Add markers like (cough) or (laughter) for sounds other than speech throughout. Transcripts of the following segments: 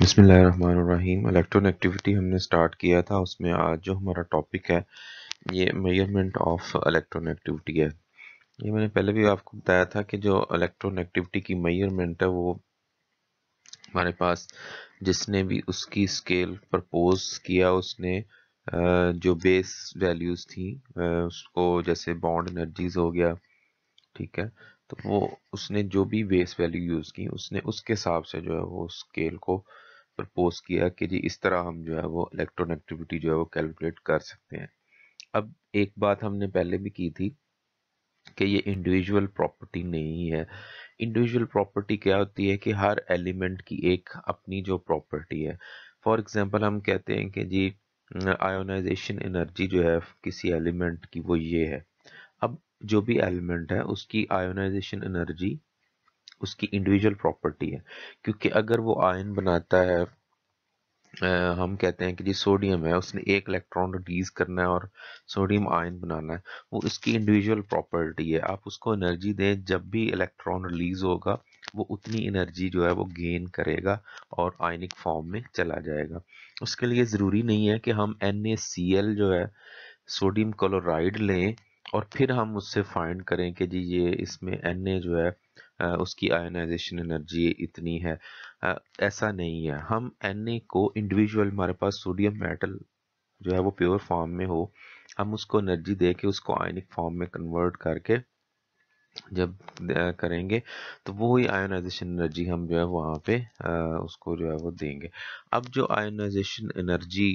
बसमीम electron activity हमने start किया था उसमें आज जो हमारा टॉपिक है ये मेजरमेंट ऑफ इलेक्ट्रॉन एक्टिविटी है ये मैंने पहले भी आपको बताया था कि जो इलेक्ट्रॉन एक्टिविटी की मेजरमेंट है वो हमारे पास जिसने भी उसकी स्केल प्रपोज किया उसने जो बेस वैल्यूज़ थी उसको जैसे बॉन्ड एनर्जीज हो गया ठीक है तो वो उसने जो भी बेस वैल्यू यूज़ की उसने उसके हिसाब से जो है वो स्केल को प्रपोज किया कि जी इस तरह हम जो है वो इलेक्ट्रोनेगेटिविटी जो है वो कैलकुलेट कर सकते हैं अब एक बात हमने पहले भी की थी कि ये इंडिविजुअल प्रॉपर्टी नहीं है इंडिविजुअल प्रॉपर्टी क्या होती है कि हर एलिमेंट की एक अपनी जो प्रॉपर्टी है फॉर एग्जांपल हम कहते हैं कि जी आयोनाइजेशन एनर्जी जो है किसी एलिमेंट की वो ये है अब जो भी एलिमेंट है उसकी आयोनाइजेशन एनर्जी उसकी इंडिविजुअल प्रॉपर्टी है क्योंकि अगर वो आयन बनाता है आ, हम कहते हैं कि जी सोडियम है उसने एक इलेक्ट्रॉन रिलीज करना है और सोडियम आयन बनाना है वो इसकी इंडिविजुअल प्रॉपर्टी है आप उसको एनर्जी दें जब भी इलेक्ट्रॉन रिलीज होगा वो उतनी एनर्जी जो है वो गेन करेगा और आयनिक फॉर्म में चला जाएगा उसके लिए ज़रूरी नहीं है कि हम एन जो है सोडियम क्लोराइड लें और फिर हम उससे फाइंड करें कि जी ये इसमें एन ए जो है उसकी आयोनाइजेशन एनर्जी इतनी है ऐसा नहीं है हम एन ए को इंडिविजुअल हमारे पास सोडियम मेटल जो है वो प्योर फॉर्म में हो हम उसको एनर्जी दे के उसको आयनिक फॉर्म में कन्वर्ट करके जब करेंगे तो वो ही आयोनाइजेशन एनर्जी हम जो है वहाँ पे उसको जो है वो देंगे अब जो आयोनाइजेशन एनर्जी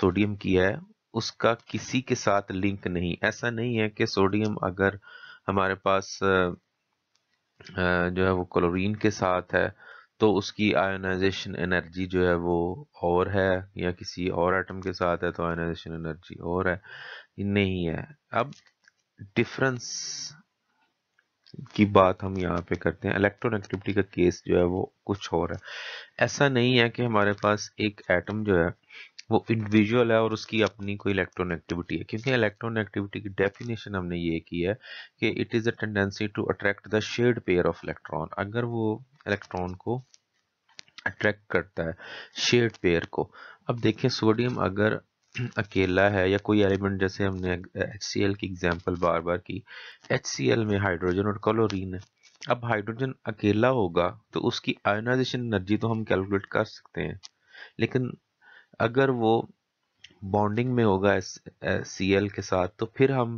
सोडियम की है उसका किसी के साथ लिंक नहीं ऐसा नहीं है कि सोडियम अगर हमारे पास जो है वो क्लोरीन के साथ है तो उसकी आयोनाइजेशन एनर्जी जो है वो और है या किसी और आइटम के साथ है तो आयोनाइजेशन एनर्जी और है नहीं है अब डिफरेंस की बात हम यहाँ पे करते हैं इलेक्ट्रोनेगेटिविटी का केस जो है वो कुछ और है ऐसा नहीं है कि हमारे पास एक एटम जो है वो इंडिविजुअल है और उसकी अपनी कोई इलेक्ट्रॉन एक्टिविटी है क्योंकि इलेक्ट्रॉन एक्टिविटी की डेफिनेशन हमने ये की है कि it is a tendency to attract the shared pair of electron अगर वो इलेक्ट्रॉन को अट्रैक्ट करता है शेड पेयर को अब देखिए सोडियम अगर अकेला है या कोई एलिमेंट जैसे हमने एच की एग्जाम्पल बार बार की एच में हाइड्रोजन और क्लोरीन है अब हाइड्रोजन अकेला होगा तो उसकी आयोनाइजेशन एनर्जी तो हम कैलकुलेट कर सकते हैं लेकिन अगर वो बॉन्डिंग में होगा सी एल के साथ तो फिर हम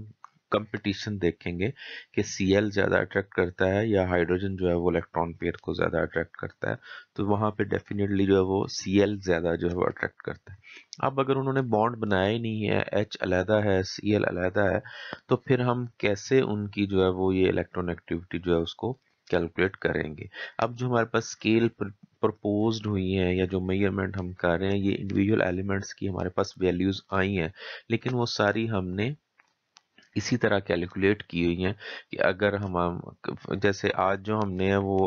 कंपटीशन देखेंगे कि सी एल ज़्यादा अट्रैक्ट करता है या हाइड्रोजन जो है वो इलेक्ट्रॉन पेयर को ज़्यादा अट्रैक्ट करता है तो वहाँ पे डेफिनेटली जो है वो सी एल ज़्यादा जो है वो अट्रैक्ट करता है अब अगर उन्होंने बॉन्ड बनाया ही नहीं है एच अलहदा है सी एल अलहदा है तो फिर हम कैसे उनकी जो है वो ये इलेक्ट्रॉन एक्टिविटी जो है उसको कैलकुलेट करेंगे अब जो हमारे पास स्केल प्रपोज हुई है या जो मेजरमेंट हम कर रहे हैं ये इंडिविजुअल एलिमेंट्स की हमारे पास वैल्यूज आई हैं लेकिन वो सारी हमने इसी तरह कैलकुलेट की हुई हैं कि अगर हम जैसे आज जो हमने वो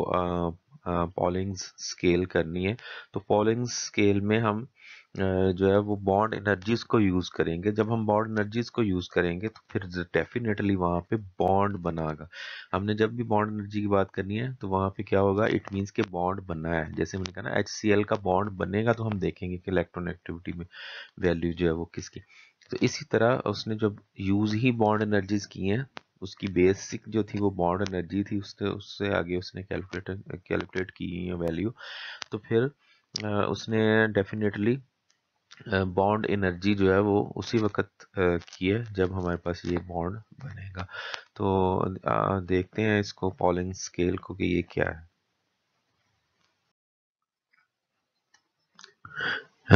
पॉलिंग्स स्केल करनी है तो पॉलिंग्स स्केल में हम जो है वो बॉन्ड एनर्जीज को यूज़ करेंगे जब हम बॉन्ड एनर्जीज को यूज़ करेंगे तो फिर डेफिनेटली वहाँ पे बॉन्ड बनागा हमने जब भी बॉन्ड एनर्जी की बात करनी है तो वहाँ पे क्या होगा इट मीन्स के बॉन्ड बना है जैसे मैंने कहा ना एच का बॉन्ड बनेगा तो हम देखेंगे कि इलेक्ट्रॉन एक्टिविटी में वैल्यू जो है वो किसकी तो इसी तरह उसने जब यूज़ ही बॉन्ड एनर्जीज की है उसकी बेसिक जो थी वो बॉन्ड एनर्जी थी उससे उससे आगे उसने कैलकुलेट कैलकुलेट की है वैल्यू तो फिर उसने डेफिनेटली बॉन्ड एनर्जी जो है वो उसी वक्त की है जब हमारे पास ये बॉन्ड बनेगा तो देखते हैं इसको पॉलिंग स्केल को कि ये क्या है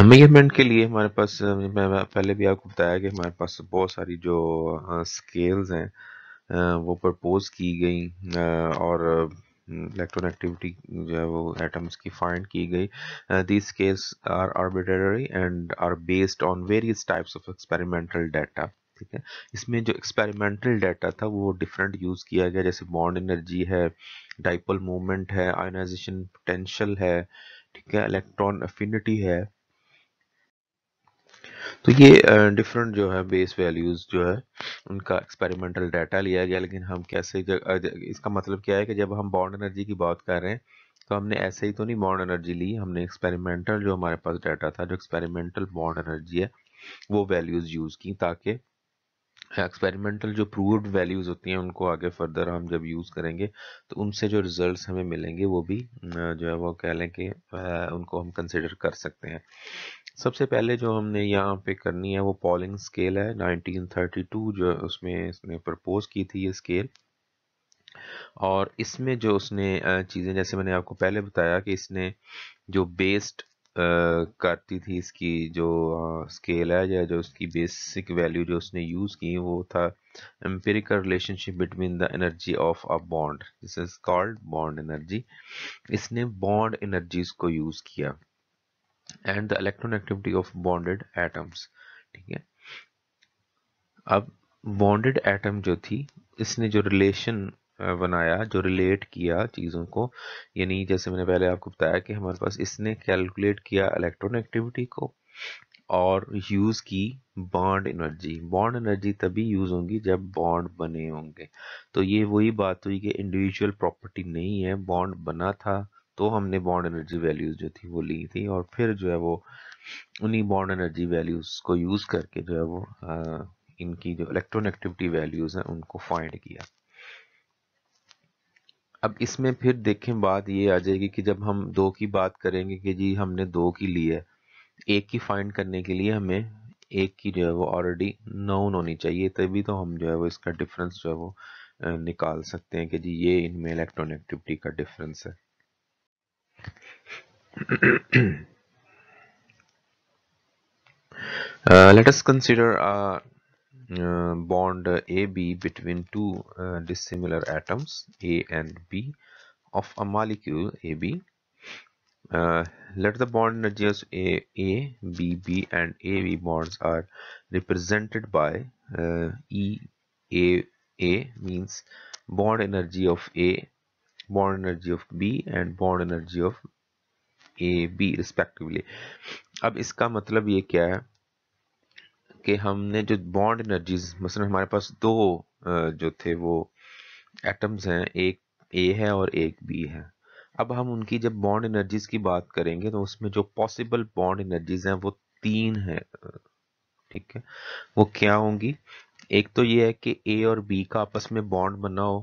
मेजरमेंट के लिए हमारे पास मैं पहले भी आपको बताया कि हमारे पास बहुत सारी जो स्केल्स हैं वो प्रपोज की गई और इलेक्ट्रॉन एक्टिविटी जो है वो एटम्स की फाइंड की गई this case are arbitrary and are based on various types of experimental data ठीक है इसमें जो एक्सपेरिमेंटल डाटा था वो डिफरेंट यूज़ किया गया जैसे बॉन्ड एनर्जी है डाइपोल मूवमेंट है आयोनाइजेशन पोटेंशियल है ठीक है इलेक्ट्रॉन अफिनिटी है तो ये डिफरेंट जो है बेस वैल्यूज़ जो है उनका एक्सपेरिमेंटल डाटा लिया गया लेकिन हम कैसे जग, जग, इसका मतलब क्या है कि जब हम बॉन्ड एनर्जी की बात कर रहे हैं तो हमने ऐसे ही तो नहीं बॉन्ड एनर्जी ली हमने एक्सपेरिमेंटल जो हमारे पास डाटा था जो एक्सपेरिमेंटल बॉन्ड एनर्जी है वो वैल्यूज़ यूज़ की ताकि एक्सपेरिमेंटल जो प्रूव्ड वैल्यूज़ होती हैं उनको आगे फर्दर हम जब यूज़ करेंगे तो उनसे जो रिजल्ट्स हमें मिलेंगे वो भी जो है वो कह लें कि उनको हम कंसिडर कर सकते हैं सबसे पहले जो हमने यहाँ पे करनी है वो पॉलिंग स्केल है 1932 जो उसमें इसने प्रपोज की थी ये स्केल और इसमें जो उसने चीज़ें जैसे मैंने आपको पहले बताया कि इसने जो बेस्ड करती थी इसकी जो स्केल है या जो इसकी बेसिक वैल्यू जो उसने यूज़ की वो था empirical relationship between the energy of a bond this is called bond energy इसने बॉन्ड एनर्जीज को यूज़ किया and the electron activity of bonded atoms ठीक है अब बॉन्डेड एटम जो थी इसने जो रिलेशन बनाया जो रिलेट किया चीज़ों को यानी जैसे मैंने पहले आपको बताया कि हमारे पास इसने कैलकुलेट किया इलेक्ट्रोनेगेटिविटी को और यूज़ की बॉन्ड एनर्जी बॉन्ड एनर्जी तभी यूज़ होंगी जब बॉन्ड बने होंगे तो ये वही बात हुई कि इंडिविजुअल प्रॉपर्टी नहीं है बॉन्ड बना था तो हमने बॉन्ड एनर्जी वैल्यूज़ जो थी वो ली थी और फिर जो है वो उन्हीं बॉन्ड एनर्जी वैल्यूज़ को यूज़ करके जो है वो आ, इनकी जो इलेक्ट्रोनेगेटिविटी वैल्यूज़ हैं उनको फाइंड किया अब इसमें फिर देखें बात ये आ जाएगी कि जब हम दो की बात करेंगे कि जी हमने दो की ली है एक की फाइंड करने के लिए हमें एक की जो है वो ऑलरेडी नोन होनी चाहिए तभी तो हम जो है वो इसका डिफरेंस जो है वो निकाल सकते हैं कि जी ये इनमें इलेक्ट्रॉन एक्टिविटी का डिफरेंस है let us consider uh, bond AB between two uh, dissimilar atoms A and B of a molecule AB. Uh, let the bond energies A, A, B, B and AB bonds are represented by uh, E, A, A means bond energy of A, bond energy of B and bond energy of AB respectively. अब इसका मतलब ये क्या है कि हमने जो bond energies मसलन हमारे पास दो जो थे वो एटम्स हैं एक ए है और एक बी है अब हम उनकी जब बॉन्ड एनर्जीज की बात करेंगे तो उसमें जो पॉसिबल बॉन्ड एनर्जीज हैं वो तीन है ठीक है वो क्या होंगी एक तो ये है कि ए और बी का आपस में बॉन्ड बना हो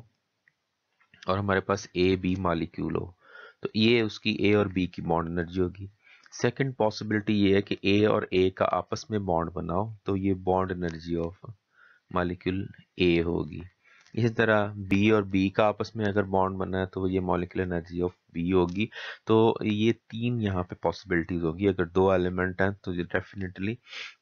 और हमारे पास ए बी मालिक्यूल हो तो ये उसकी ए और बी की बॉन्ड एनर्जी होगी सेकंड पॉसिबिलिटी ये है कि ए और ए का आपस में बॉन्ड बनाओ तो ये bond energy of molecule A होगी इसी तरह बी और बी का आपस में अगर बॉन्ड बना है तो ये मॉलिक्यूल एनर्जी ऑफ बी होगी तो ये तीन यहाँ पे पॉसिबिलिटीज होगी अगर दो एलिमेंट हैं तो ये डेफिनेटली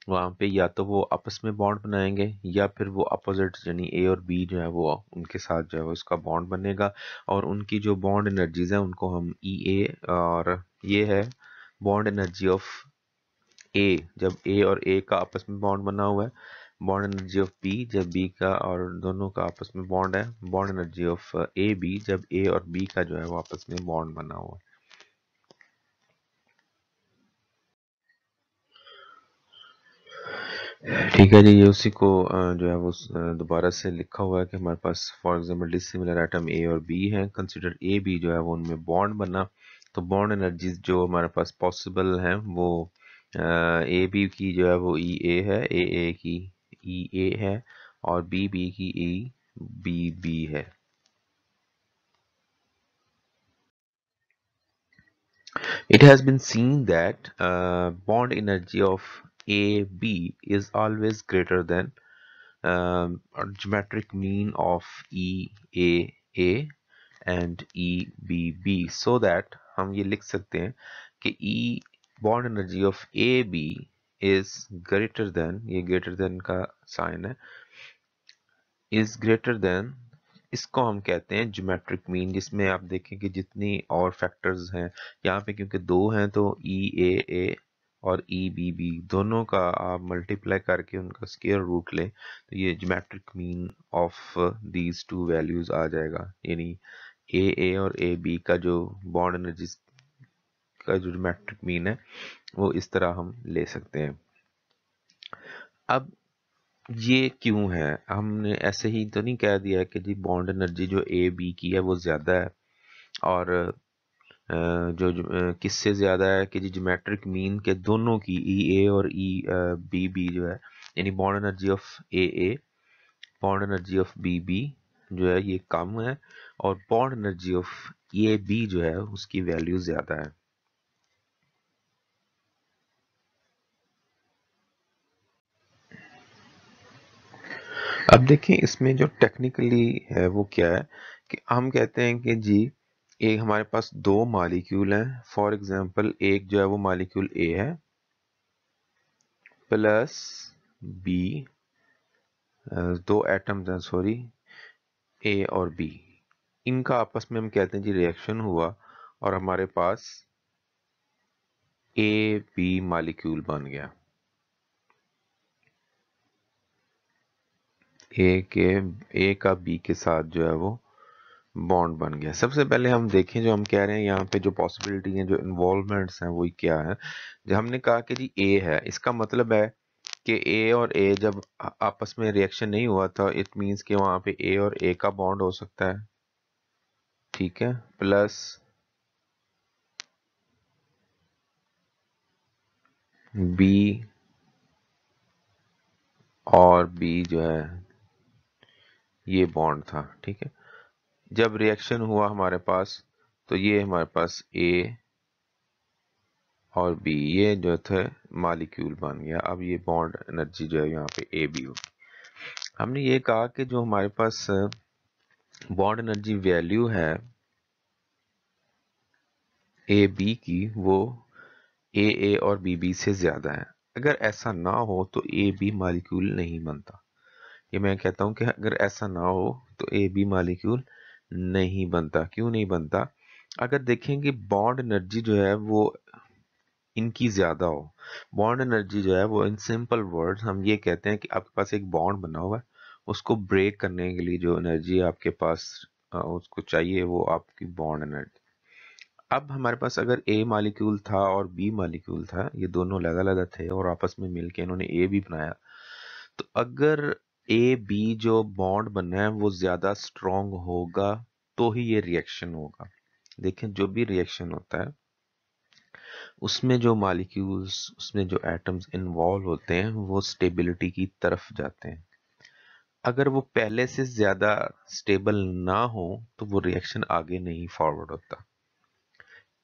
वहाँ पे या तो वो आपस में बॉन्ड बनाएंगे या फिर वो अपोजिट यानी ए और बी जो है वो उनके साथ जो है वो इसका बॉन्ड बनेगा और उनकी जो बॉन्ड एनर्जीज हैं उनको हम ई e ए और ये है बॉन्ड एनर्जी ऑफ ए जब ए और ए का आपस में बॉन्ड बना हुआ है बॉन्ड एनर्जी ऑफ बी जब बी का और दोनों का आपस में बॉन्ड है bond energy of A B जब ए और बी का जो है वो आपस में बॉन्ड बना हुआ है ठीक है जी ये उसी को जो है वो दोबारा से लिखा हुआ है कि हमारे पास for example dissimilar item A और बी है कंसिडर ए बी जो है वो उनमें बॉन्ड बना तो बॉन्ड एनर्जी जो हमारे पास पॉसिबल हैं वो ए बी की जो है वो ई ए है ए ए की ई ए है और बी बी की ई बी बी है it has been seen that bond energy of A B is always greater than geometric mean of E A A and E B B so that हम ये लिख सकते हैं कि E bond energy of A B is greater than ये greater than का sign है is greater than इसको हम कहते हैं जोमेट्रिक मीन जिसमें आप देखें कि जितनी और फैक्टर्स हैं यहाँ पे क्योंकि दो हैं तो ई ए ए और ई बी बी दोनों का आप मल्टीप्लाई करके उनका स्केयर रूट लें तो ये geometric mean of these two values आ जाएगा यानी ए ए और ए बी का जो बॉन्ड एनर्जी का जो मैट्रिक मीन है वो इस तरह हम ले सकते हैं अब ये क्यों है हमने ऐसे ही तो नहीं कह दिया है कि जी बॉन्ड एनर्जी जो ए बी की है वो ज़्यादा है और जो, जो किससे ज़्यादा है कि जी जोमेट्रिक मीन के दोनों की ई e, ए और ई बी बी जो है यानी bond energy of A A bond energy of B B जो है ये कम है और bond energy of A B जो है उसकी वैल्यू ज़्यादा है अब देखें इसमें जो टेक्निकली है वो क्या है कि हम कहते हैं कि जी एक हमारे पास दो मालिक्यूल हैं फॉर एग्जांपल एक जो है वो मालिक्यूल ए है प्लस बी दो एटम्स हैं सॉरी ए और बी इनका आपस में हम कहते हैं जी रिएक्शन हुआ और हमारे पास ए बी मालिक्यूल बन गया ए के ए का बी के साथ जो है वो बॉन्ड बन गया सबसे पहले हम देखें जो हम कह रहे हैं यहाँ पे जो पॉसिबिलिटी है जो इन्वॉल्वमेंट्स हैं वो क्या है जो हमने कहा कि जी ए है इसका मतलब है कि ए और ए जब आपस में रिएक्शन नहीं हुआ था इट मीन्स कि वहां पे ए और ए का बॉन्ड हो सकता है ठीक है प्लस बी और बी जो है ये बॉन्ड था ठीक है जब रिएक्शन हुआ हमारे पास तो ये हमारे पास ए और बी ये जो थे मालिक्यूल बन गया अब ये बॉन्ड एनर्जी जो है यहाँ पे ए बी होगी हमने ये कहा कि जो हमारे पास बॉन्ड एनर्जी वैल्यू है ए बी की वो ए ए और बी बी से ज़्यादा है अगर ऐसा ना हो तो ए बी मालिक्यूल नहीं बनता ये मैं कहता हूं कि अगर ऐसा ना हो तो ए बी मालिक्यूल नहीं बनता क्यों नहीं बनता अगर देखेंगे बॉन्ड एनर्जी जो है वो इनकी ज़्यादा हो बॉन्ड एनर्जी जो है वो इन सिंपल वर्ड हम ये कहते हैं कि आपके पास एक बॉन्ड बना हुआ है उसको ब्रेक करने के लिए जो एनर्जी आपके पास उसको चाहिए वो आपकी बॉन्ड एनर्जी अब हमारे पास अगर ए मालिक्यूल था और बी मालिक्यूल था ये दोनों अलग अलग थे और आपस में मिलके इन्होंने ए भी बनाया तो अगर ए बी जो बॉन्ड बना है वो ज़्यादा स्ट्रोंग होगा तो ही ये रिएक्शन होगा देखें जो भी रिएक्शन होता है उसमें जो मालिक्यूल्स उसमें जो एटम्स इन्वॉल्व होते हैं वो स्टेबिलिटी की तरफ जाते हैं अगर वो पहले से ज़्यादा स्टेबल ना हो तो वो रिएक्शन आगे नहीं फॉरवर्ड होता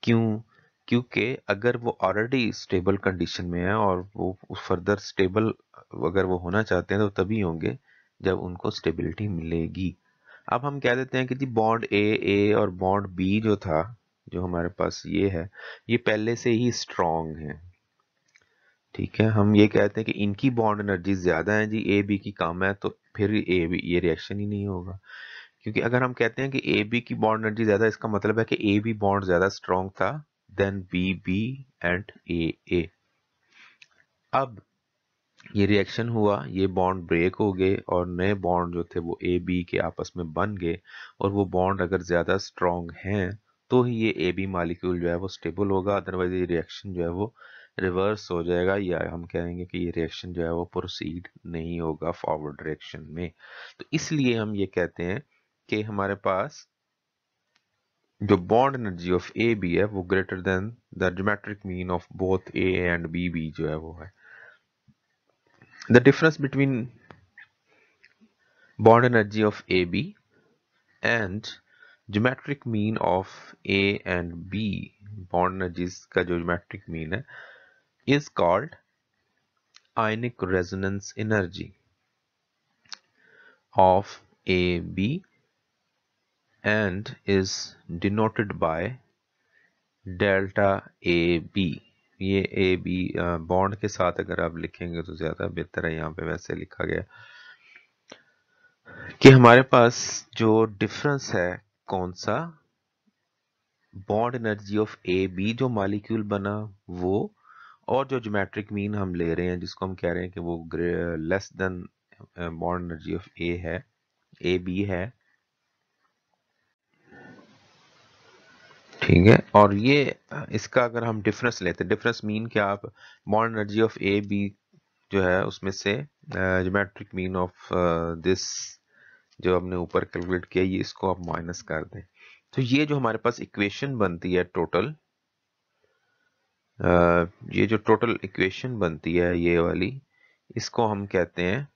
क्यों क्योंकि अगर वो ऑलरेडी स्टेबल कंडीशन में है और वो फर्दर स्टेबल अगर वो होना चाहते हैं तो तभी होंगे जब उनको स्टेबिलिटी मिलेगी अब हम कह देते हैं कि जी बॉन्ड ए ए और बॉन्ड बी जो था जो हमारे पास ये है ये पहले से ही स्ट्रांग है ठीक है हम ये कहते हैं कि इनकी बॉन्ड एनर्जी ज़्यादा है जी ए बी की कम है तो फिर ए बी ये रिएक्शन ही नहीं होगा क्योंकि अगर हम कहते हैं कि ए बी की बॉन्ड एनर्जी ज़्यादा इसका मतलब है कि ए बी बॉन्ड ज़्यादा स्ट्रॉन्ग था than B B and A A अब ये रिएक्शन हुआ ये बॉन्ड ब्रेक हो गए और नए बॉन्ड जो थे वो ए बी के आपस में बन गए और वो बॉन्ड अगर ज़्यादा स्ट्रॉन्ग हैं तो ही ये ए बी मालिक्यूल जो है वो स्टेबल होगा अदरवाइज ये रिएक्शन जो है वो रिवर्स हो जाएगा या हम कहेंगे कि ये रिएक्शन जो है वो प्रोसीड नहीं होगा फॉरवर्ड डायरेक्शन में तो इसलिए हम ये कहते हैं कि हमारे पास जो bond energy of A B है वो greater than the geometric mean of both A and B B जो है वो है the difference between bond energy of A B and geometric mean of A and B bond जिसका जो geometric mean है is called ionic resonance energy B and is denoted by delta A B ये A B bond के साथ अगर आप लिखेंगे तो ज़्यादा बेहतर है यहाँ पे वैसे लिखा गया कि हमारे पास जो डिफरेंस है कौन सा bond energy of A B जो मालिक्यूल बना वो और जो ज्योमेट्रिक मीन हम ले रहे हैं जिसको हम कह रहे हैं कि वो less than bond energy of A है ए बी है ठीक है और ये इसका अगर हम डिफरेंस लेते हैं डिफरेंस मीन क्या आप bond energy of A B जो है उसमें से जोमेट्रिक मीन ऑफ दिस जो हमने ऊपर कैलकुलेट किया ये इसको आप माइनस कर दें तो ये जो हमारे पास इक्वेशन बनती है टोटल ये जो टोटल इक्वेशन बनती है ये वाली इसको हम कहते हैं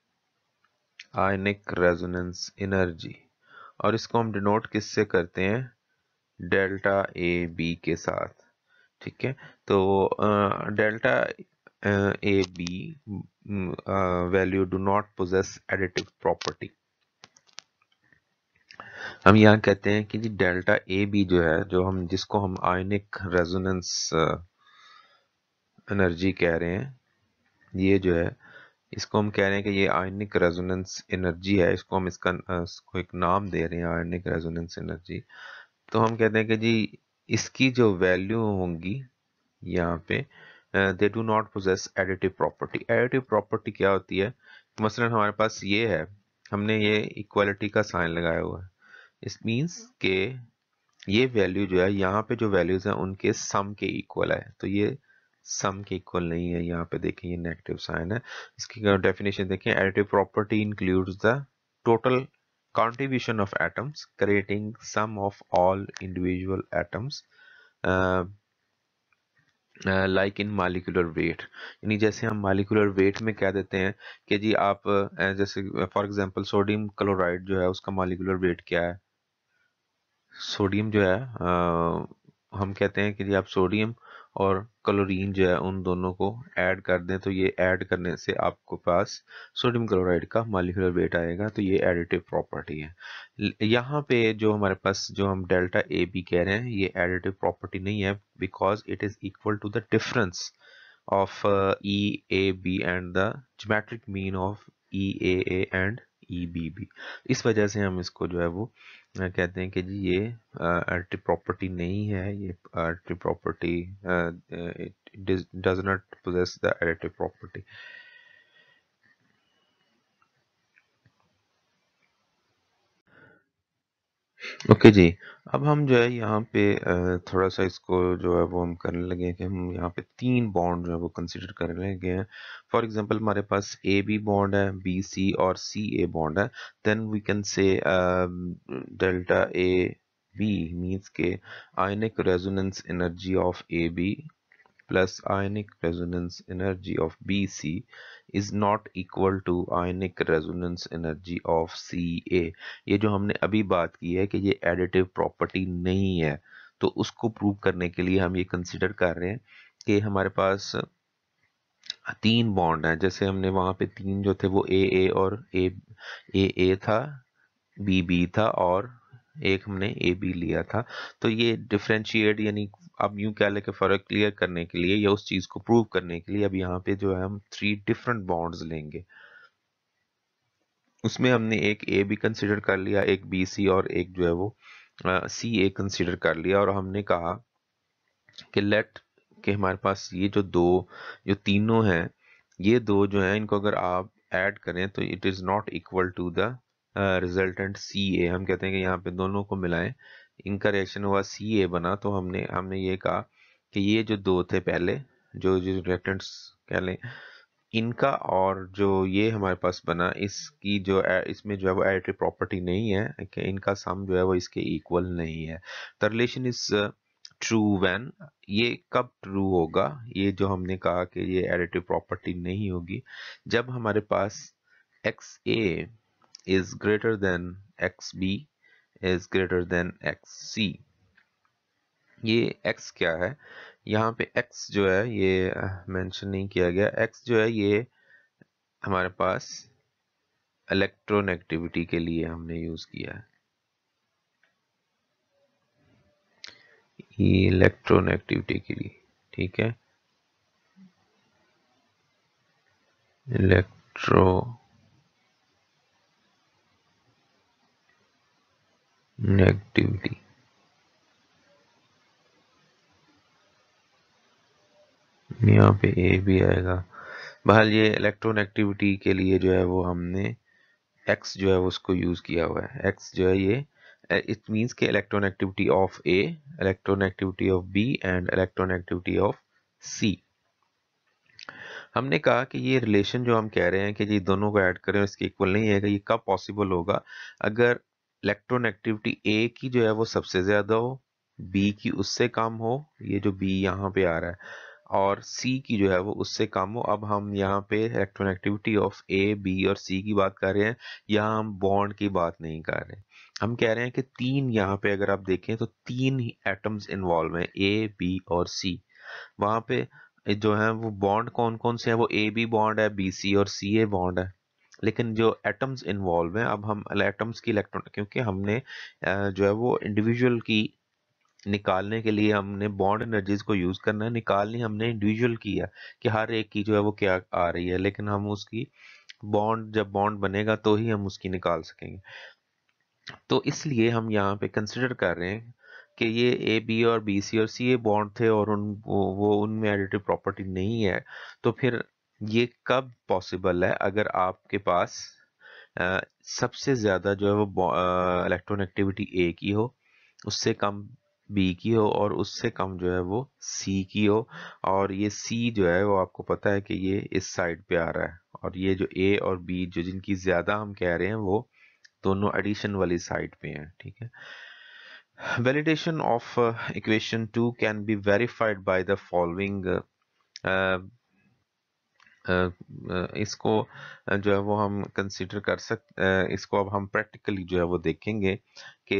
आयनिक रेजोनेंस एनर्जी और इसको हम डिनोट किससे करते हैं डेल्टा ए बी के साथ ठीक है तो delta A B value do not possess additive property हम यहाँ कहते हैं कि जी डेल्टा ए बी जो है जो हम जिसको हम आयनिक रेजोनेंस एनर्जी कह रहे हैं ये जो है इसको हम कह रहे हैं कि ये आयनिक रेजोनेंस एनर्जी है इसको हम इसका इसको एक नाम दे रहे हैं आयनिक रेजोनेंस एनर्जी तो हम कहते हैं कि जी इसकी जो वैल्यू होंगी यहाँ पे they do not possess additive property additive property क्या होती है मसलन हमारे पास ये है हमने ये इक्वालिटी का साइन लगाया हुआ है इस मीन्स के ये वैल्यू जो है यहाँ पे जो वैल्यूज है उनके सम के इक्वल है तो ये सम के इक्वल नहीं है यहाँ पे देखें ये नेगेटिव साइन है इसकी डेफिनेशन देखें additive property includes the total contribution of atoms creating sum of all individual atoms like in molecular weight यानी जैसे हम मालिकुलर वेट में कह देते हैं कि जी आप uh, जैसे फॉर एग्जाम्पल सोडियम क्लोराइड जो है उसका मालिकुलर वेट क्या है सोडियम जो है आ, हम कहते हैं कि जी आप सोडियम और क्लोरीन जो है उन दोनों को ऐड कर दें तो ये ऐड करने से आपको पास सोडियम क्लोराइड का मालिकुलर वेट आएगा तो ये एडिटिव प्रॉपर्टी है यहाँ पे जो हमारे पास जो हम डेल्टा ए बी कह रहे हैं ये एडिटिव प्रॉपर्टी नहीं है because it is equal to the difference of E A B and the geometric mean of E A and E B B इस वजह से हम इसको जो है वो कहते हैं कि जी ये एल्टी प्रॉपर्टी नहीं है ये एल्टी property does not possess the एल्टी प्रॉपर्टी ओके जी। अब हम जो है यहाँ पे थोड़ा-सा इसको जो है वो हम करने लगे हैं कि हम यहाँ पे तीन बॉन्ड जो है वो कंसीडर करने लगे हैं। फॉर एग्ज़ाम्पल हमारे पास ए बी बॉन्ड है, बी सी और सी ए बॉन्ड है। Then we can say delta A B means के ionic resonance energy of A B plus ionic resonance energy of B C is not equal to ionic resonance energy of C A ये जो हमने अभी बात की है कि ये एडिटिव प्रॉपर्टी नहीं है तो उसको प्रूव करने के लिए हम ये कंसिडर कर रहे हैं कि हमारे पास तीन बॉन्ड हैं जैसे हमने वहां पे तीन जो थे वो ए ए और ए ए ए था बी बी था और एक हमने ए बी लिया था तो ये डिफ्रेंशिएट यानी अब कह क्या कि फर्क क्लियर करने के लिए या उस चीज को प्रूव करने के लिए अब यहाँ पे जो है हम थ्री डिफरेंट बॉन्ड्स लेंगे उसमें हमने एक ए बी कंसिडर कर लिया एक बी सी और एक जो है वो सी ए कंसिडर कर लिया और हमने कहा कि लेट के हमारे पास ये जो दो जो तीनों हैं ये दो जो है इनको अगर आप ऐड करें तो it is not equal to the resultant C A हम कहते हैं कि यहाँ पे दोनों को मिलाएं इनका रिएक्शन हुआ सी ए बना तो हमने हमने ये कहा कि ये जो दो थे पहले जो जो रिएक्टेंट्स कह लें इनका और जो ये हमारे पास बना इसकी जो इसमें जो है वो एडिटिव प्रॉपर्टी नहीं है कि इनका सम जो है वो इसके इक्वल नहीं है the relation is true when ये कब ट्रू होगा ये जो हमने कहा कि ये एडिटिव प्रॉपर्टी नहीं होगी जब हमारे पास X A is greater than xb is greater than xc ये x क्या है यहाँ पे x जो है ये मेंशन uh, नहीं किया गया x जो है ये हमारे पास इलेक्ट्रोनेगेटिविटी के लिए हमने यूज किया है इलेक्ट्रोनेगेटिविटी के लिए ठीक है इलेक्ट्रो negativity यहाँ पे ए भी आएगा बहाल ये इलेक्ट्रोनेगेटिविटी के लिए जो है वो हमने एक्स जो है वो उसको यूज़ किया हुआ है एक्स जो है ये इट मींस के electronegativity of A electronegativity of B and electronegativity of C हमने कहा कि ये रिलेशन जो हम कह रहे हैं कि जी दोनों को ऐड करें इसके इक्वल नहीं आएगा ये कब पॉसिबल होगा अगर इलेक्ट्रॉन एक्टिविटी ए की जो है वो सबसे ज़्यादा हो बी की उससे कम हो ये जो बी यहाँ पे आ रहा है और सी की जो है वो उससे कम हो अब हम यहाँ पे electron activity of A B और सी की बात कर रहे हैं यहाँ हम बॉन्ड की बात नहीं कर रहे हम कह रहे हैं कि तीन यहाँ पे अगर आप देखें तो तीन ही एटम्स इन्वॉल्व हैं ए बी और सी वहाँ पे जो है वो बॉन्ड कौन कौन से है वो ए बी बॉन्ड है बी सी और सी ए बॉन्ड है लेकिन जो एटम्स इन्वॉल्व हैं अब हम एटम्स की इलेक्ट्रॉन क्योंकि हमने जो है वो इंडिविजुअल की निकालने के लिए हमने बॉन्ड एनर्जीज को यूज़ करना है निकालनी हमने इंडिविजुअल किया कि हर एक की जो है वो क्या आ रही है लेकिन हम उसकी बॉन्ड जब बॉन्ड बनेगा तो ही हम उसकी निकाल सकेंगे तो इसलिए हम यहाँ पे कंसिडर कर रहे हैं कि ये ए बी और बी सी और सी ए बॉन्ड थे और उन वो, वो उनमें एडिटिव प्रॉपर्टी नहीं है तो फिर ये कब पॉसिबल है अगर आपके पास आ, सबसे ज़्यादा जो है वो इलेक्ट्रॉन एक्टिविटी ए की हो उससे कम बी की हो और उससे कम जो है वो सी की हो और ये सी जो है वो आपको पता है कि ये इस साइड पे आ रहा है और ये जो ए और बी जो जिनकी ज़्यादा हम कह रहे हैं वो दोनों एडिशन वाली साइड पे हैं ठीक है validation of equation two can be verified by the following इसको जो है वो हम कंसिडर कर सक इसको अब हम प्रैक्टिकली जो है वो देखेंगे कि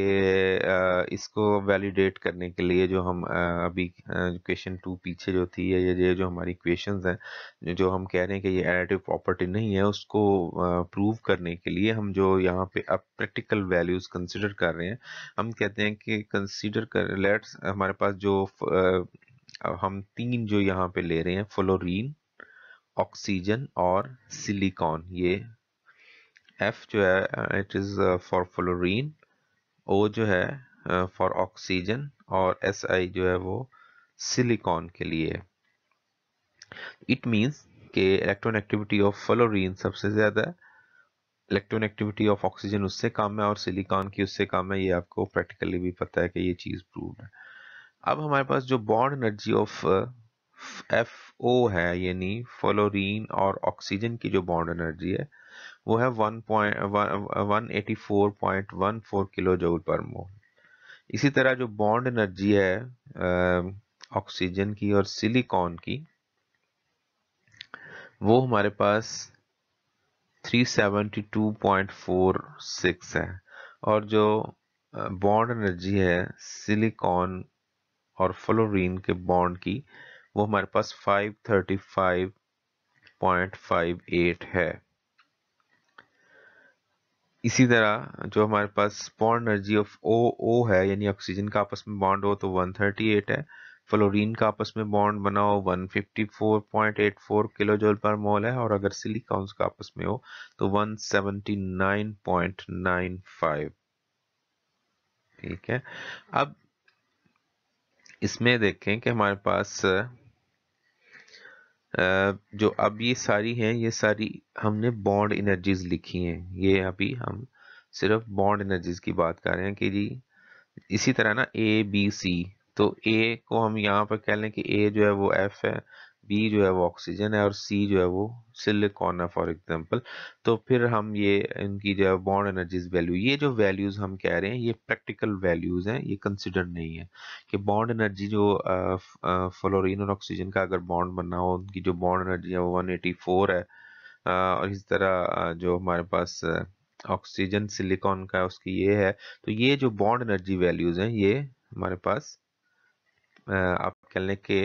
इसको वैलिडेट करने के लिए जो हम अभी क्वेश्चन टू पीछे जो थी या ये जो हमारी क्वेश्चन हैं जो हम कह रहे हैं कि ये एडिटिव प्रॉपर्टी नहीं है उसको प्रूव करने के लिए हम जो यहाँ पे अब प्रैक्टिकल वैल्यूज़ कंसिडर कर रहे हैं हम कहते हैं कि कंसिडर कर लेट्स हमारे पास जो हम तीन जो यहाँ पे ले रहे हैं फ्लोरिन ऑक्सीजन और सिलिकॉन ये एफ जो है it is for fluorine O जो है फॉर uh, ऑक्सीजन और एस आई जो है वो सिलिकॉन के लिए इट मीन्स के इलेक्ट्रॉन एक्टिविटी ऑफ फ्लोरीन सबसे ज़्यादा इलेक्ट्रॉन एक्टिविटी ऑफ ऑक्सीजन उससे कम है और सिलिकॉन की उससे कम है ये आपको प्रैक्टिकली भी पता है कि ये चीज़ प्रूव है अब हमारे पास जो bond energy of F O है यानी फ्लोरीन और ऑक्सीजन की जो बॉन्ड एनर्जी है वो है one point one eighty four point one four kilo joule per mole इसी तरह जो बॉन्ड एनर्जी है ऑक्सीजन की और सिलिकॉन की वो हमारे पास 372.46 है और जो बॉन्ड एनर्जी है सिलिकॉन और फ्लोरीन के बॉन्ड की वो हमारे पास 535.58 है इसी तरह जो हमारे पास bond energy of O O है यानी ऑक्सीजन का आपस में बॉन्ड हो तो 138 है फ्लोरीन का आपस में बॉन्ड बना हो 154.84 किलो जोल पर मोल है और अगर सिलिकॉन्स का आपस में हो तो 179.95 ठीक है अब इसमें देखें कि हमारे पास जो अब ये सारी हैं ये सारी हमने बॉन्ड एनर्जीज लिखी हैं ये अभी हम सिर्फ बॉन्ड एनर्जीज की बात कर रहे हैं कि जी इसी तरह ना ए बी सी तो ए को हम यहाँ पर कह लें कि ए जो है वो एफ है बी जो है वो ऑक्सीजन है और सी जो है वो सिलिकॉन है फॉर एग्जांपल तो फिर हम ये इनकी जो है बॉन्ड एनर्जीज वैल्यू ये जो वैल्यूज हम कह रहे हैं ये प्रैक्टिकल वैल्यूज हैं ये कंसिडर नहीं है कि बॉन्ड एनर्जी जो फ्लोरीन और ऑक्सीजन का अगर बॉन्ड बनना हो उनकी जो बॉन्ड एनर्जी है वो फोर है आ, और इस तरह जो हमारे पास ऑक्सीजन सिलिकॉन का उसकी ये है तो ये जो बॉन्ड एनर्जी वैल्यूज हैं ये हमारे पास आप कह लें कि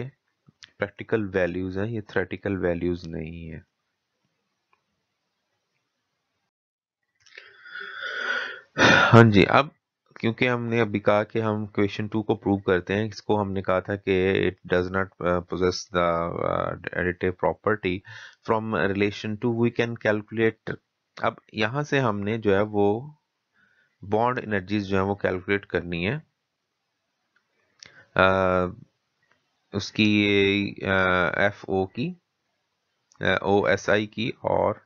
प्रैक्टिकल वैल्यूज हैं ये थ्रेटिकल वैल्यूज नहीं है हाँ जी अब क्योंकि हमने अभी कहा कि हम क्वेश्चन टू को प्रूव करते हैं इसको हमने कहा था कि it does not possess the additive property from relation two we can calculate अब यहां से हमने जो है वो बॉन्ड एनर्जीज जो है वो कैलकुलेट करनी है uh, उसकी ये एफ ओ की ओ एस आई की और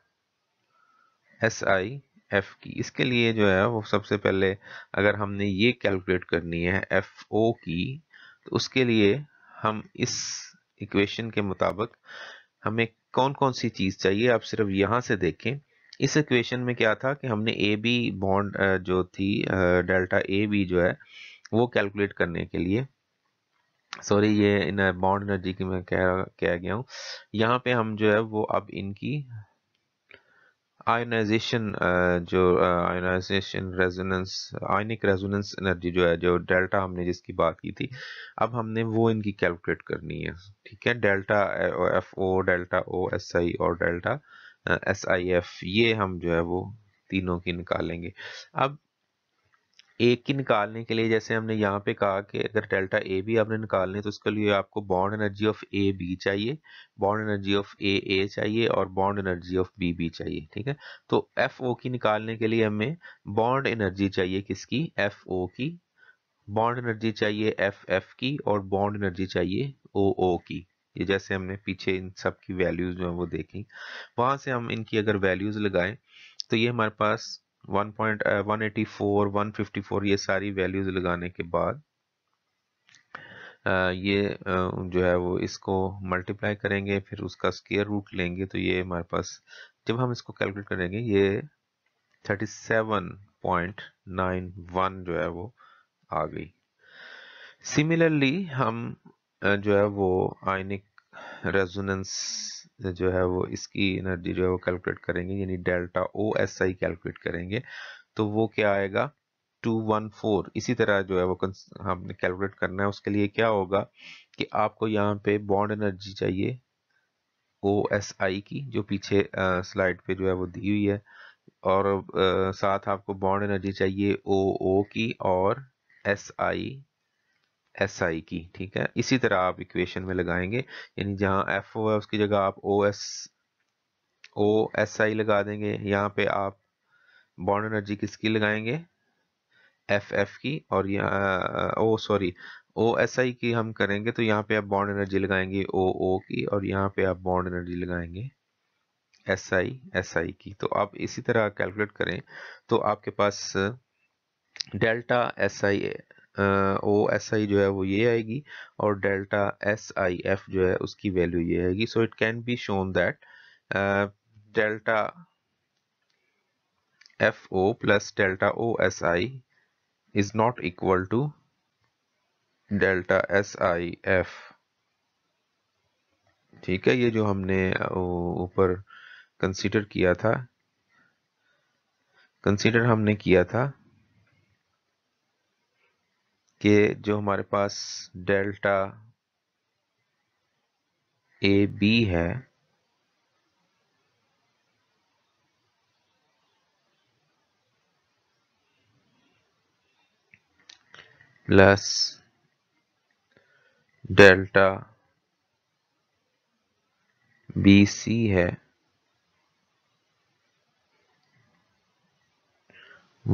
एस आई एफ की इसके लिए जो है वो सबसे पहले अगर हमने ये कैलकुलेट करनी है एफ ओ की तो उसके लिए हम इस इक्वेशन के मुताबिक हमें कौन कौन सी चीज़ चाहिए आप सिर्फ यहां से देखें इस इक्वेशन में क्या था कि हमने ए बी बॉन्ड जो थी डेल्टा ए बी जो है वो कैलकुलेट करने के लिए सॉरी ये इन बॉन्ड एनर्जी की मैं कह कह गया हूँ यहाँ पे हम जो है वो अब इनकी आयोनाइजेशन जो ionization resonance ionic resonance energy जो है जो डेल्टा हमने जिसकी बात की थी अब हमने वो इनकी कैलकुलेट करनी है ठीक है delta F O delta O S I और डेल्टा एस आई एफ ये हम जो है वो तीनों की निकालेंगे अब ए की निकालने के लिए जैसे हमने यहाँ पे कहा कि अगर डेल्टा ए भी आपने निकालने तो उसके लिए आपको bond energy of A B चाहिए bond energy of A A चाहिए और bond energy of B B चाहिए ठीक है तो एफ ओ की निकालने के लिए हमें बॉन्ड एनर्जी चाहिए किसकी एफ ओ की बॉन्ड एनर्जी चाहिए एफ एफ की और बॉन्ड एनर्जी चाहिए ओ ओ की ये जैसे हमने पीछे इन सब की वैल्यूज जो है वो देखी वहां से हम इनकी अगर वैल्यूज लगाएं तो ये हमारे पास वन ये सारी वैल्यूज लगाने के बाद ये जो है वो इसको मल्टीप्लाई करेंगे फिर उसका स्केयर रूट लेंगे तो ये हमारे पास जब हम इसको कैलकुलेट करेंगे ये 37.91 जो है वो आ गई सिमिलरली हम जो है वो आयनिक रेजोनेंस जो है वो इसकी एनर्जी जो है वो कैलकुलेट करेंगे यानी delta O S I calculate करेंगे तो वो क्या आएगा 214 इसी तरह जो है वो हमने कैलकुलेट करना है उसके लिए क्या होगा कि आपको यहाँ पे बॉन्ड एनर्जी चाहिए ओ एस आई की जो पीछे स्लाइड पे जो है वो दी हुई है और आ, साथ आपको बॉन्ड एनर्जी चाहिए ओ ओ की और एस आई एस आई की ठीक है इसी तरह आप इक्वेशन में लगाएंगे यानी जहां एफ ओ है उसकी जगह आप ओ एस ओ एस आई लगा देंगे यहाँ पे आप बॉन्ड एनर्जी किसकी लगाएंगे एफ एफ की और यहाँ ओ सॉरी ओ एस आई की हम करेंगे तो यहाँ पे आप बॉन्ड एनर्जी लगाएंगे ओ ओ की और यहाँ पे आप बॉन्ड एनर्जी लगाएंगे एस आई एस आई की तो आप इसी तरह कैलकुलेट करें तो आपके पास delta S I O S I जो है वो ये आएगी और डेल्टा एस आई एफ जो है उसकी वैल्यू ये आएगी so it can be shown that delta F O plus delta O S I is not equal to delta S I F ठीक है ये जो हमने ऊपर कंसीडर किया था कंसीडर हमने किया था कि जो हमारे पास डेल्टा ए बी है प्लस डेल्टा बी सी है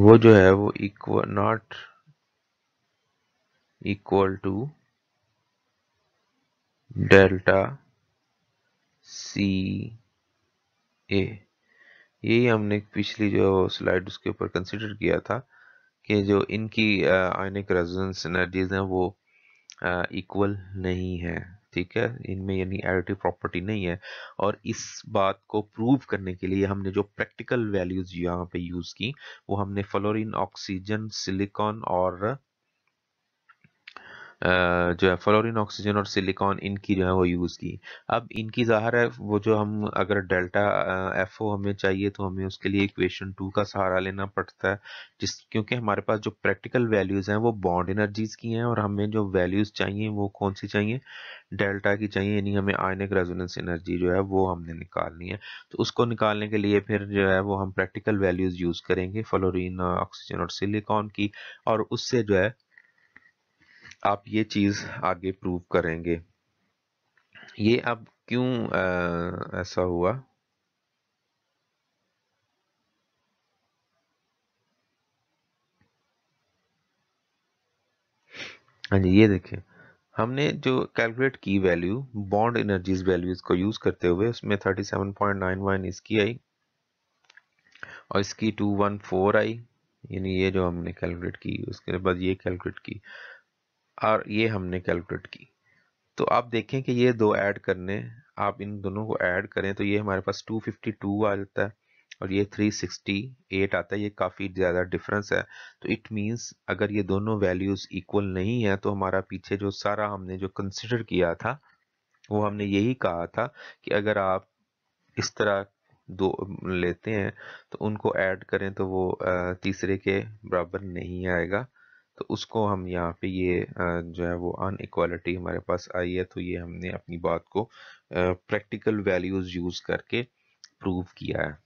वो जो है वो equal not equal to delta C A यही हमने पिछली जो स्लाइड उसके ऊपर कंसिडर किया था कि जो इनकी आयनिक रेजोनेंस एनर्जीज हैं वो इक्वल नहीं है ठीक है इनमें यानी एडिटिव प्रॉपर्टी नहीं है और इस बात को प्रूव करने के लिए हमने जो प्रैक्टिकल वैल्यूज यहाँ पे यूज़ की वो हमने फ्लोरीन ऑक्सीजन सिलिकॉन और जो है फ्लोरिन ऑक्सीजन और सिलिकॉन इनकी जो है वो यूज़ की अब इनकी ज़ाहिर है वो जो हम अगर डेल्टा एफ ओ हमें चाहिए तो हमें उसके लिए इक्वेशन टू का सहारा लेना पड़ता है जिस क्योंकि हमारे पास जो प्रैक्टिकल वैल्यूज़ हैं वो बॉन्ड एनर्जीज़ की हैं और हमें जो वैल्यूज़ चाहिए वो कौन सी चाहिए डेल्टा की चाहिए यानी हमें आयनिक रेजोनेंस एनर्जी जो है वो हमने निकालनी है तो उसको निकालने के लिए फिर जो है वो हम प्रैक्टिकल वैल्यूज़ यूज़ करेंगे फ्लोरिन ऑक्सीजन और सिलिकॉन की और उससे जो है आप ये चीज़ आगे प्रूव करेंगे ये अब क्यों ऐसा हुआ हाँ जी ये देखिए हमने जो कैलकुलेट की वैल्यू बॉन्ड एनर्जीज वैल्यूज को यूज करते हुए उसमें 37.91 इसकी आई और इसकी 214 आई यानी ये जो हमने कैलकुलेट की उसके बाद ये कैलकुलेट की और ये हमने कैलकुलेट की तो आप देखें कि ये दो ऐड करने आप इन दोनों को ऐड करें तो ये हमारे पास 252 आ जाता है और ये 368 आता है ये काफ़ी ज़्यादा डिफरेंस है तो इट मींस अगर ये दोनों वैल्यूज़ इक्वल नहीं है तो हमारा पीछे जो सारा हमने जो कंसिडर किया था वो हमने यही कहा था कि अगर आप इस तरह दो लेते हैं तो उनको ऐड करें तो वो तीसरे के बराबर नहीं आएगा तो उसको हम यहाँ पे ये जो है वो अन अनइक्वालिटी हमारे पास आई है तो ये हमने अपनी बात को प्रैक्टिकल वैल्यूज यूज करके प्रूव किया है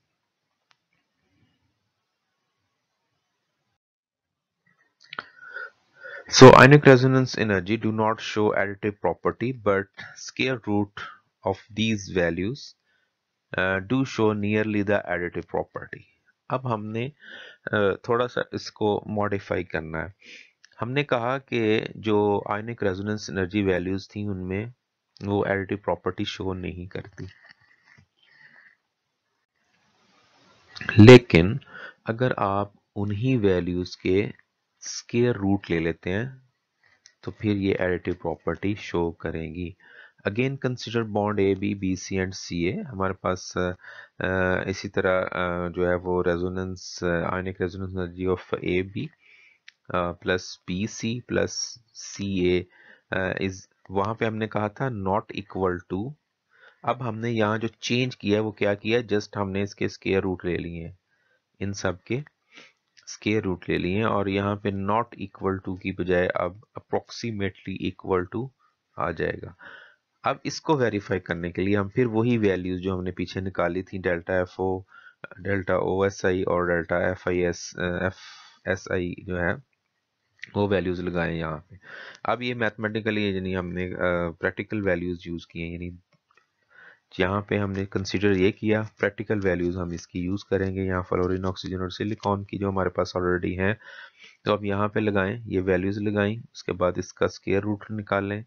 so ionic resonance energy do not show additive property but square root of these values do show nearly the additive property अब हमने थोड़ा सा इसको मॉडिफाई करना है हमने कहा कि जो आयनिक रेजोनेंस एनर्जी वैल्यूज थी उनमें वो एडिटिव प्रॉपर्टी शो नहीं करती लेकिन अगर आप उन्हीं वैल्यूज के स्केयर रूट ले लेते हैं तो फिर ये एडिटिव प्रॉपर्टी शो करेंगी again consider bond A B B C and C A हमारे पास इसी तरह जो है वो resonance ionic resonance energy of A B plus B C plus C A is वहां पे हमने कहा था नॉट इक्वल टू अब हमने यहाँ जो चेंज किया है वो क्या किया जस्ट हमने इसके स्केयर रूट ले लिए हैं इन सब के स्केयर रूट ले लिए हैं और यहाँ पे नॉट इक्वल टू की बजाय अब अप्रोक्सीमेटली इक्वल टू आ जाएगा अब इसको वेरीफाई करने के लिए हम फिर वही वैल्यूज जो हमने पीछे निकाली थी delta F O delta O S I और delta F I S F S I जो है वो वैल्यूज़ लगाए यहाँ पे अब ये मैथमेटिकली यानी हमने प्रैक्टिकल वैल्यूज़ यूज़ किए यानी यहाँ पे हमने कंसिडर ये किया प्रैक्टिकल वैल्यूज़ हम इसकी यूज़ करेंगे यहाँ फ्लोरिन ऑक्सीजन और सिलिकॉन की जो हमारे पास ऑलरेडी है तो अब यहाँ पे लगाएं ये वैल्यूज़ लगाएं उसके बाद इसका स्केयर रूट निकालें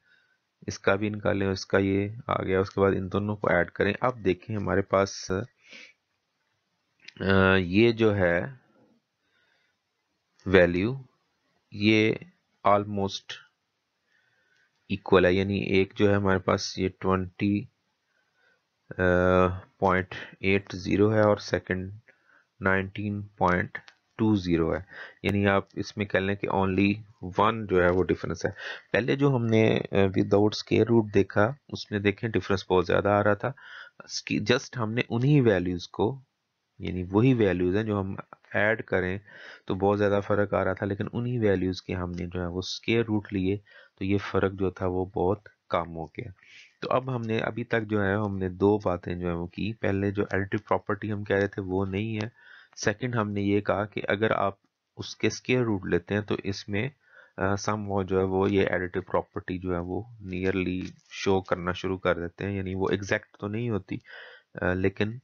इसका भी निकालें इसका ये आ गया उसके बाद इन दोनों को ऐड करें अब देखें हमारे पास ये जो है वैल्यू ये ऑलमोस्ट इक्वल है यानी एक जो है हमारे पास ये ट्वेंटी पॉइंट एट ज़ीरो है और second nineteen point two zero है यानी आप इसमें कह लें कि ओनली वन जो है वो डिफरेंस है पहले जो हमने विदाउट स्केयर रूट देखा उसमें देखें डिफरेंस बहुत ज़्यादा आ रहा था जस्ट हमने उन्हीं वैल्यूज़ को यानी वही वैल्यूज़ हैं जो हम ऐड करें तो बहुत ज़्यादा फ़र्क आ रहा था लेकिन उन्हीं वैल्यूज़ के हमने जो है वो स्केयर रूट लिए तो ये फ़र्क जो था वो बहुत कम हो गया तो अब हमने अभी तक जो है हमने दो बातें जो है वो की पहले जो एडिटिव प्रॉपर्टी हम कह रहे थे वो नहीं है सेकंड हमने ये कहा कि अगर आप उसके स्केयर रूट लेते हैं तो इसमें सम uh, जो है वो ये एडिटिव प्रॉपर्टी जो है वो नियरली शो करना शुरू कर देते हैं यानी वो एग्जैक्ट तो नहीं होती लेकिन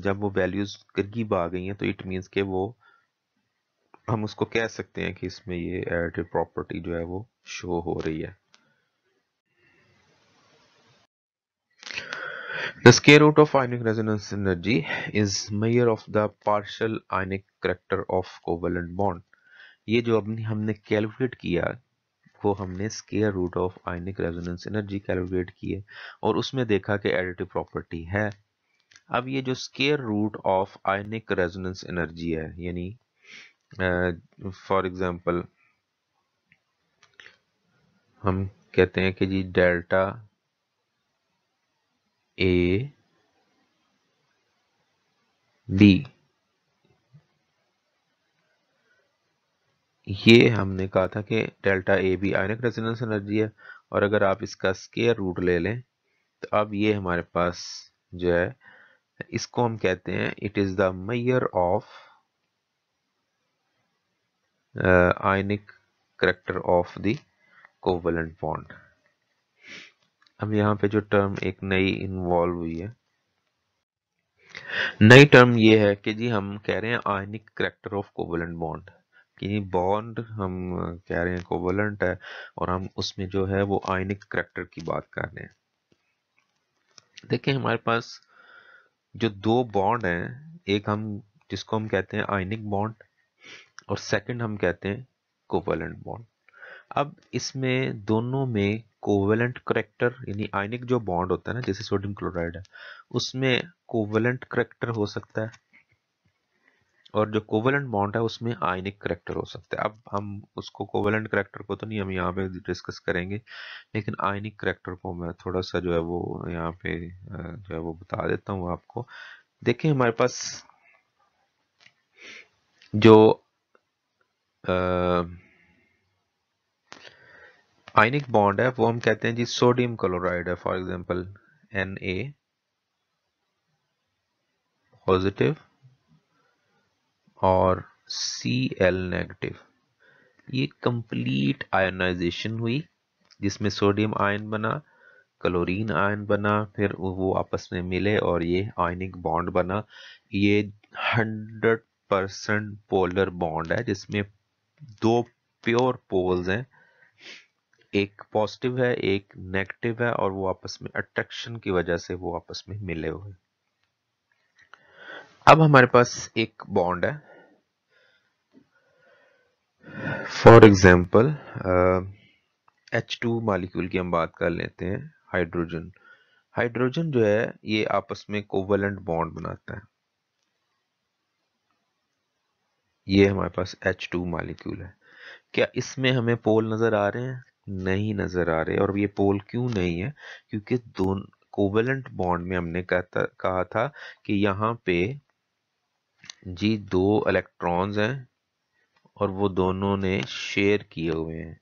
जब वो वैल्यूज़ करीब आ गई हैं तो इट मीन्स के वो हम उसको कह सकते हैं कि इसमें ये एडिटिव प्रॉपर्टी जो है वो शो हो रही है The square root of ionic resonance energy is measure of the partial ionic character of covalent bond. ये जो अपनी हमने कैलकुलेट किया वो हमने square root of ionic resonance energy calculate किए और उसमें देखा कि एडिटिव प्रॉपर्टी है अब ये जो square root of ionic resonance energy है यानी फॉर एग्जाम्पल हम कहते हैं कि जी डेल्टा A B ये हमने कहा था कि delta A B ionic resonance energy है और अगर आप इसका स्केयर रूट ले लें तो अब ये हमारे पास जो है इसको हम कहते हैं it is the measure of ionic character of the covalent bond अब यहाँ पे जो टर्म एक नई इन्वॉल्व हुई है नई टर्म ये है कि जी हम कह रहे हैं ionic character of covalent bond कि बॉन्ड हम कह रहे हैं कोवलेंट है और हम उसमें जो है वो आयनिक करेक्टर की बात कर रहे हैं देखिए हमारे पास जो दो बॉन्ड हैं एक हम जिसको हम कहते हैं आयनिक बॉन्ड और सेकंड हम कहते हैं कोवलेंट बॉन्ड अब इसमें दोनों में कोवेलेंट करेक्टर यानी आयनिक जो बॉन्ड होता है ना जैसे सोडियम क्लोराइड है उसमें कोवेलेंट करेक्टर हो सकता है और जो कोवेलेंट बॉन्ड है उसमें आयनिक करेक्टर हो सकता है अब हम उसको कोवेलेंट करेक्टर को तो नहीं हम यहाँ पे डिस्कस करेंगे लेकिन आयनिक करेक्टर को मैं थोड़ा सा जो है वो यहाँ पे जो है वो बता देता हूँ आपको देखिए हमारे पास जो आ, आयनिक बॉन्ड है वो हम कहते हैं जी सोडियम क्लोराइड है for example N A positive और सी एल नेगेटिव ये कंप्लीट आयोनाइजेशन हुई जिसमें सोडियम आयन बना क्लोरीन आयन बना फिर वो आपस में मिले और ये आयनिक बॉन्ड बना ये 100 परसेंट पोलर बॉन्ड है जिसमें दो प्योर पोल्स हैं एक पॉजिटिव है एक नेगेटिव है और वो आपस में अट्रैक्शन की वजह से वो आपस में मिले हुए अब हमारे पास एक बॉन्ड है for example H two molecule की हम बात कर लेते हैं हाइड्रोजन हाइड्रोजन जो है ये आपस में कोवलेंट बॉन्ड बनाता है ये हमारे पास H2 मालिक्यूल है क्या इसमें हमें पोल नजर आ रहे हैं नहीं नज़र आ रहे और ये पोल क्यों नहीं है क्योंकि दोनों कोवेलेंट बॉन्ड में हमने कहता कहा था कि यहाँ पे जी दो इलेक्ट्रॉन्स हैं और वो दोनों ने शेयर किए हुए हैं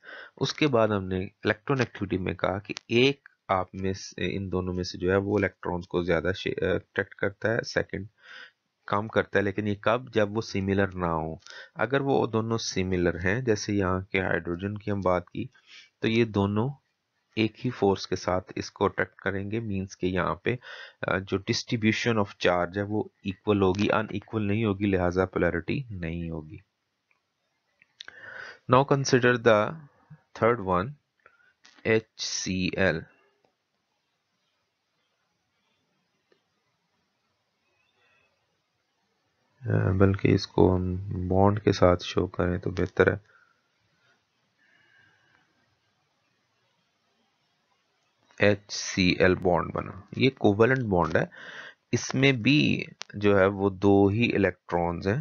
उसके बाद हमने इलेक्ट्रॉन एक्टिविटी में कहा कि एक आप में से इन दोनों में से जो है वो इलेक्ट्रॉन्स को ज़्यादा अट्रैक्ट करता है सेकंड काम करता है लेकिन ये कब जब वो सिमिलर ना हो अगर वो दोनों सिमिलर हैं जैसे यहाँ के हाइड्रोजन की हम बात की तो ये दोनों एक ही फोर्स के साथ इसको अट्रैक्ट करेंगे मींस के यहाँ पे जो डिस्ट्रीब्यूशन ऑफ चार्ज है वो इक्वल होगी अनइक्वल नहीं होगी लिहाजा पोलैरिटी नहीं होगी now consider the third one H C L बल्कि इसको हम बॉन्ड के साथ शो करें तो बेहतर है एच सी एल बॉन्ड बना ये कोवेलेंट बॉन्ड है इसमें भी जो है वो दो ही इलेक्ट्रॉन्स हैं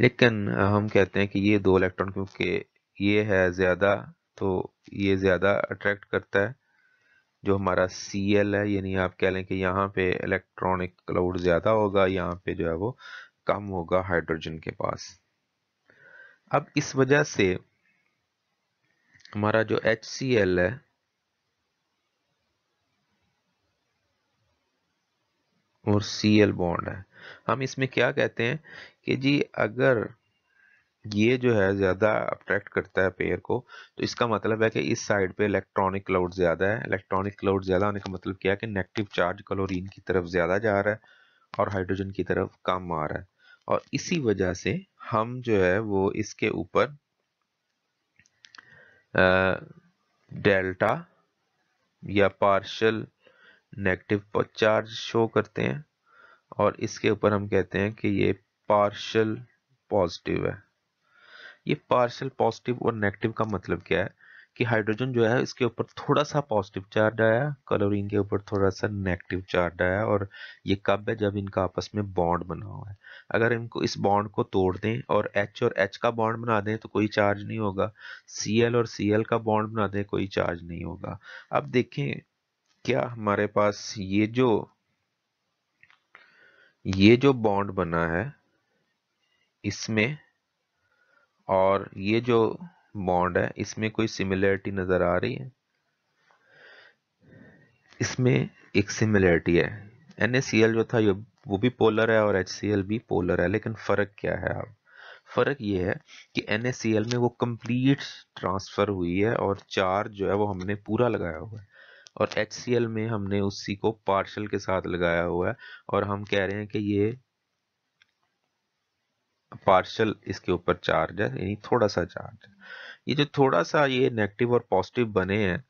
लेकिन हम कहते हैं कि ये दो इलेक्ट्रॉन क्योंकि ये है ज़्यादा तो ये ज़्यादा अट्रैक्ट करता है जो हमारा सी एल है यानी आप कह लें कि यहाँ पे इलेक्ट्रॉनिक क्लाउड ज़्यादा होगा यहाँ पे जो है वो कम होगा हाइड्रोजन के पास अब इस वजह से हमारा जो एच सी एल है और सी एल बॉन्ड है हम इसमें क्या कहते हैं कि जी अगर ये जो है ज़्यादा अट्रैक्ट करता है पेयर को तो इसका मतलब है कि इस साइड पे इलेक्ट्रॉनिक क्लाउड ज़्यादा है इलेक्ट्रॉनिक क्लाउड ज़्यादा होने का मतलब क्या है कि नेगेटिव चार्ज क्लोरीन की तरफ ज़्यादा जा रहा है और हाइड्रोजन की तरफ कम आ रहा है और इसी वजह से हम जो है वो इसके ऊपर डेल्टा या पार्शल नेगेटिव चार्ज शो करते हैं और इसके ऊपर हम कहते हैं कि ये पार्शल पॉजिटिव है ये पार्शल पॉजिटिव और नेगेटिव का मतलब क्या है कि हाइड्रोजन जो है इसके ऊपर थोड़ा सा पॉजिटिव चार्ज आया क्लोरीन के ऊपर थोड़ा सा नेगेटिव चार्ज आया और ये कब है जब इनका आपस में बॉन्ड बना हुआ है अगर इनको इस बॉन्ड को तोड़ दें और एच और एच का बॉन्ड बना दें तो कोई चार्ज नहीं होगा सी और सी का बॉन्ड बना दें कोई चार्ज नहीं होगा अब देखें क्या हमारे पास ये जो ये जो बॉन्ड बना है इसमें और ये जो बॉन्ड है इसमें कोई सिमिलरिटी नज़र आ रही है इसमें एक सिमिलरिटी है एन जो था ये वो भी पोलर है और एच भी पोलर है लेकिन फ़र्क क्या है अब फ़र्क ये है कि एन में वो कंप्लीट ट्रांसफ़र हुई है और चार्ज जो है वो हमने पूरा लगाया हुआ है और एच में हमने उसी को पार्शल के साथ लगाया हुआ है और हम कह रहे हैं कि ये पार्शल इसके ऊपर चार्ज है यानी थोड़ा सा चार्ज है ये जो थोड़ा सा ये नेगेटिव और पॉजिटिव बने हैं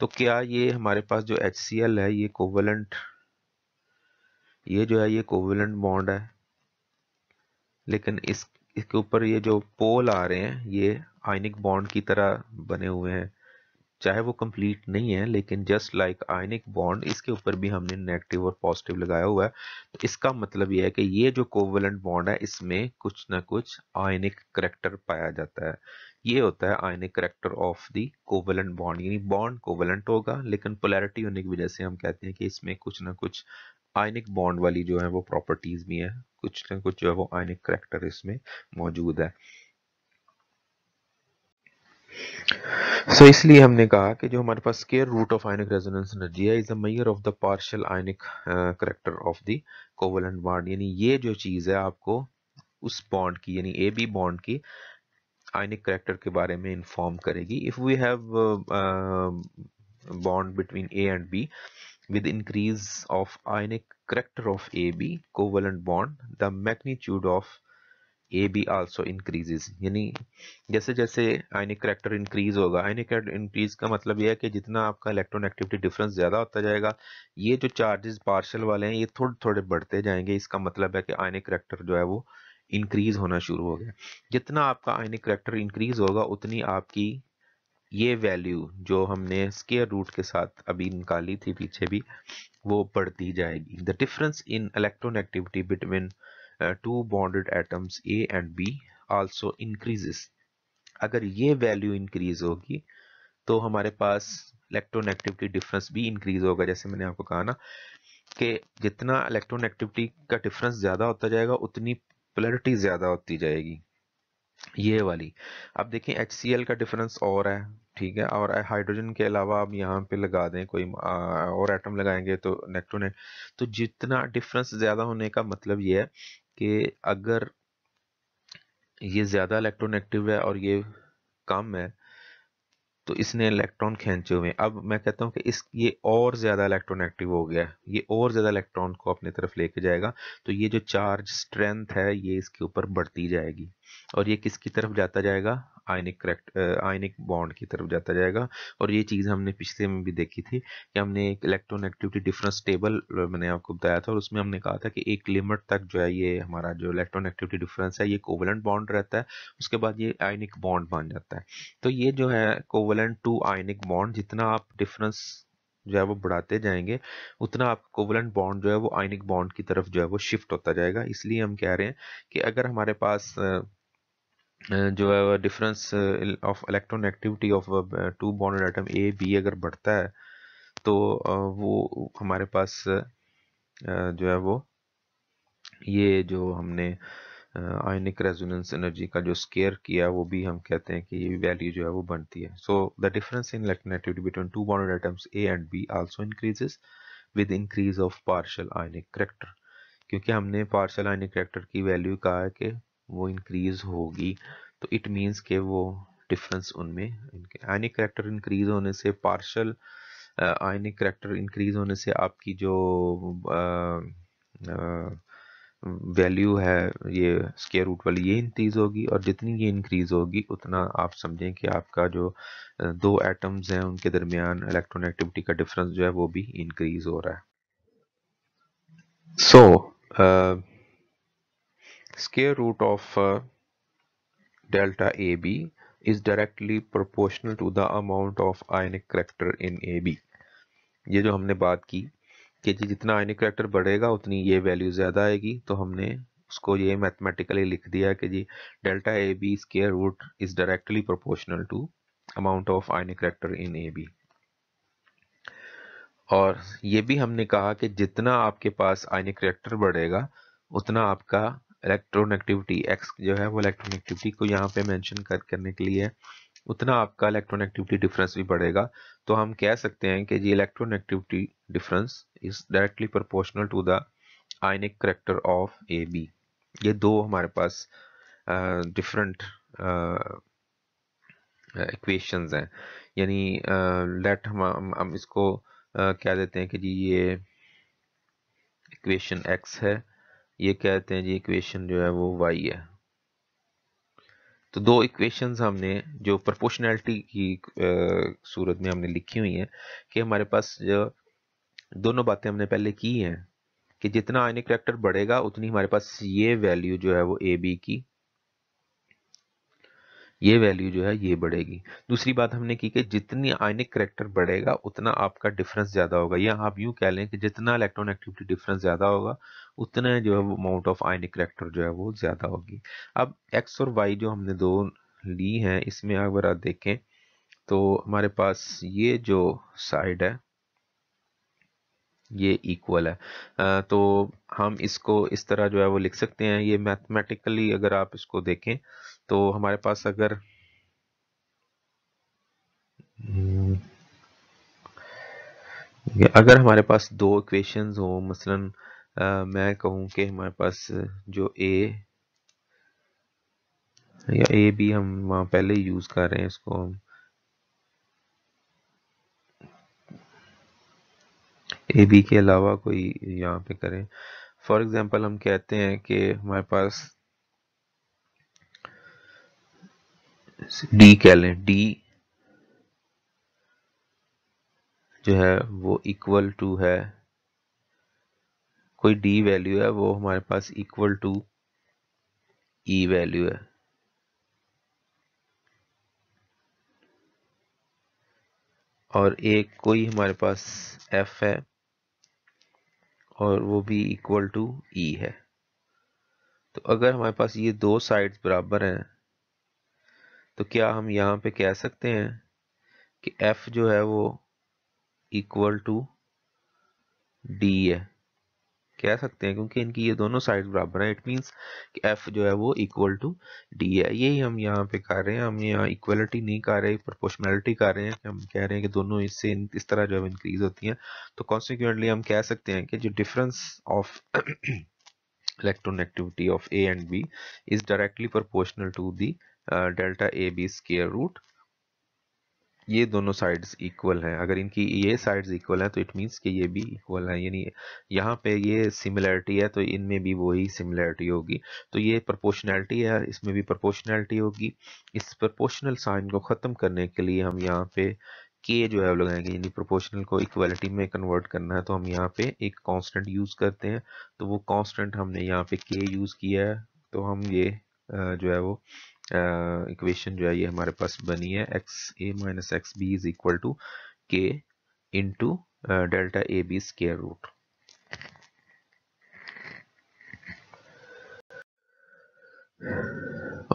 तो क्या ये हमारे पास जो एच है ये कोवलेंट ये जो है ये कोवलेंट बॉन्ड है लेकिन इस इसके ऊपर ये जो पोल आ रहे हैं ये आयनिक बॉन्ड की तरह बने हुए हैं चाहे वो कंप्लीट नहीं है लेकिन जस्ट लाइक आयनिक बॉन्ड इसके ऊपर भी हमने नेगेटिव और पॉजिटिव लगाया हुआ है तो इसका मतलब ये है कि ये जो कोवलेंट बॉन्ड है इसमें कुछ ना कुछ आयनिक करेक्टर पाया जाता है ये होता है ionic character of the covalent bond यानी बॉन्ड कोवेलेंट होगा लेकिन पोलैरिटी होने की वजह से हम कहते हैं कि इसमें कुछ ना कुछ आयनिक बॉन्ड वाली जो है वो प्रॉपर्टीज भी है कुछ ना कुछ जो है वो आयनिक करेक्टर इसमें मौजूद है सो so, इसलिए हमने कहा कि जो हमारे पास square root of ionic resonance energy है is a measure of the partial ionic character of the covalent bond यानी ये जो चीज है आपको उस बॉन्ड की यानी ए बी बॉन्ड की आइनिक करेक्टर के बारे में इंफॉर्म करेगी if we have bond between A and B with increase of increase character of A B covalent bond the magnitude of A B also increases यानी जैसे जैसे आयनिक character increase होगा आयनिक increase का मतलब यह है कि जितना आपका इलेक्ट्रॉन एक्टिविटी डिफरेंस ज़्यादा होता जाएगा ये जो चार्जेस पार्शल वाले हैं ये थोड़े थोड़े बढ़ते जाएंगे इसका मतलब है कि आयनिक करेक्टर जो है वो इंक्रीज होना शुरू हो गया जितना आपका आयनिक करेक्टर इंक्रीज होगा उतनी आपकी ये वैल्यू जो हमने स्केयर रूट के साथ अभी निकाली थी पीछे भी वो बढ़ती जाएगी the difference in electron activity between two bonded atoms A and B also increases अगर ये वैल्यू इंक्रीज होगी तो हमारे पास इलेक्ट्रॉन एक्टिविटी डिफरेंस भी इंक्रीज होगा जैसे मैंने आपको कहा ना कि जितना इलेक्ट्रॉन एक्टिविटी का डिफरेंस ज़्यादा होता जाएगा उतनी पोलरिटी ज़्यादा होती जाएगी ये वाली अब देखें एच का डिफरेंस और है ठीक है और हाइड्रोजन के अलावा आप यहाँ पे लगा दें कोई आ, और एटम लगाएंगे तो नेक्ट्रोन तो जितना डिफरेंस ज़्यादा होने का मतलब ये है कि अगर ये ज़्यादा इलेक्ट्रोनेगेटिव है और ये कम है तो इसने इलेक्ट्रॉन खींचे हुए अब मैं कहता हूँ कि इस ये और ज़्यादा इलेक्ट्रॉन एक्टिव हो गया ये और ज़्यादा इलेक्ट्रॉन को अपनी तरफ लेके जाएगा तो ये जो चार्ज स्ट्रेंथ है ये इसके ऊपर बढ़ती जाएगी और ये किसकी तरफ जाता जाएगा आयनिक करेक्ट आयनिक बॉन्ड की तरफ जाता जाएगा और ये चीज़ हमने पिछले में भी देखी थी कि हमने एक इलेक्ट्रॉन एक्टिविटी डिफरेंस टेबल मैंने आपको बताया था और उसमें हमने कहा था कि एक लिमिट तक जो है ये हमारा जो इलेक्ट्रॉन एक्टिविटी डिफरेंस है ये कोवलेंट बॉन्ड रहता है उसके बाद ये आयनिक बॉन्ड बन जाता है तो ये जो है कोवलेंट टू आयनिक बॉन्ड जितना आप डिफरेंस जो है वो बढ़ाते जाएंगे उतना आप कोवलेंट बॉन्ड जो है वो आयनिक बॉन्ड की तरफ जो है वो शिफ्ट होता जाएगा इसलिए हम कह रहे हैं कि अगर हमारे पास जो है difference of electron activity of two bonded atom A B अगर बढ़ता है तो वो हमारे पास जो है वो ये जो हमने आयनिक रेजोनेंस एनर्जी का जो स्केयर किया वो भी हम कहते हैं कि ये वैल्यू जो है वो बनती है so the difference in electron activity between two bonded atoms A and B also increases with increase of partial ionic character क्योंकि हमने पार्शल आयनिक करेक्टर की वैल्यू कहा है कि वो इंक्रीज़ होगी तो इट मीन्स के वो डिफरेंस उनमें इनके आयनिक करेक्टर इंक्रीज़ होने से पार्शल आयनिक करेक्टर इंक्रीज़ होने से आपकी जो वैल्यू uh, uh, है ये स्केयर रूट वाली ये इंक्रीज़ होगी और जितनी ये इंक्रीज़ होगी उतना आप समझें कि आपका जो uh, दो एटम्स हैं उनके दरमियान इलेक्ट्रॉन एक्टिविटी का डिफरेंस जो है वो भी इंक्रीज़ हो रहा है सो so, uh, square root of uh, delta AB is directly proportional to the amount of ionic character in AB ये जो हमने बात की कि जी जितना आयनिक करेक्टर बढ़ेगा उतनी ये वैल्यू ज़्यादा आएगी तो हमने उसको ये मैथमेटिकली लिख दिया कि जी delta A B square root is directly proportional to amount of ionic character in A B और ये भी हमने कहा कि जितना आपके पास आयनिक करेक्टर बढ़ेगा उतना आपका इलेक्ट्रोनेगेटिविटी एक्स जो है वो इलेक्ट्रोनेगेटिविटी को यहाँ पे मेंशन कर करने के लिए उतना आपका इलेक्ट्रोनेगेटिविटी डिफरेंस भी बढ़ेगा तो हम कह सकते हैं कि electron electronegativity difference is directly proportional to the ionic character of A B ये दो हमारे पास डिफरेंट इक्वेशंस हैं यानी लेट हम हम इसको uh, कह देते हैं कि जी ये इक्वेशन एक्स है ये कहते हैं जी इक्वेशन जो है वो वाई है तो दो इक्वेशंस हमने जो प्रोपोर्शनैलिटी की सूरत में हमने लिखी हुई हैं कि हमारे पास जो दोनों बातें हमने पहले की हैं कि जितना आयनिक करेक्टर बढ़ेगा उतनी हमारे पास ये वैल्यू जो है वो ए बी की ये वैल्यू जो है ये बढ़ेगी दूसरी बात हमने की कि जितनी आयनिक करेक्टर बढ़ेगा उतना आपका डिफरेंस ज़्यादा होगा या आप यूं कह लें कि जितना इलेक्ट्रॉन एक्टिविटी डिफरेंस ज़्यादा होगा उतना जो है अमाउंट ऑफ आयनिक करेक्टर जो है वो ज़्यादा होगी अब एक्स और वाई जो हमने दो ली हैं इसमें अगर आप देखें तो हमारे पास ये जो साइड है ये इक्वल है तो हम इसको इस तरह जो है वो लिख सकते हैं ये मैथमेटिकली अगर आप इसको देखें तो हमारे पास अगर हम्म, अगर हमारे पास दो इक्वेशंस हो मसलन आ, मैं कहूं कि हमारे पास जो ए या ए भी हम वहां पहले यूज़ कर रहे हैं इसको हम ए बी के अलावा कोई यहाँ पे करें फॉर एग्जांपल हम कहते हैं कि हमारे पास डी कह लें डी जो है वो इक्वल टू है कोई डी वैल्यू है वो हमारे पास इक्वल टू ई वैल्यू है और एक कोई हमारे पास एफ है और वो भी इक्वल टू ई है तो अगर हमारे पास ये दो साइड्स बराबर हैं तो क्या हम यहाँ पे कह सकते हैं कि f जो है वो इक्वल टू डी है कह सकते हैं क्योंकि इनकी ये दोनों साइड बराबर है इट मींस कि f जो है वो इक्वल टू डी है यही हम यहाँ पे कर रहे हैं हम यहाँ इक्वलिटी नहीं कर रहे प्रोपोर्शनैलिटी कर रहे हैं कि हम कह रहे हैं कि दोनों इससे इस तरह जो है इंक्रीज होती हैं तो कॉन्सिक्वेंटली हम कह सकते हैं कि जो difference of electronegativities of A and B is directly proportional to the delta A B square root ये दोनों साइड्स इक्वल हैं अगर इनकी ये साइड्स इक्वल हैं तो इट मींस कि ये भी इक्वल हैं यानी यहाँ पे ये सिमिलैरिटी है तो इनमें भी वही सिमिलैरिटी होगी तो ये प्रोपोर्शनैलिटी है इसमें भी प्रोपोर्शनैलिटी होगी इस प्रोपोर्शनल साइन को ख़त्म करने के लिए हम यहाँ पे के जो है लगाएंगे यानी प्रोपोर्शनल को इक्वलिटी में कन्वर्ट करना है तो हम यहाँ पे एक कॉन्स्टेंट यूज़ करते हैं तो वो कॉन्स्टेंट हमने यहाँ पे के यूज़ किया है तो हम ये जो है वो इक्वेशन जो है ये हमारे पास बनी है X A minus X B is equal to K into delta A B square root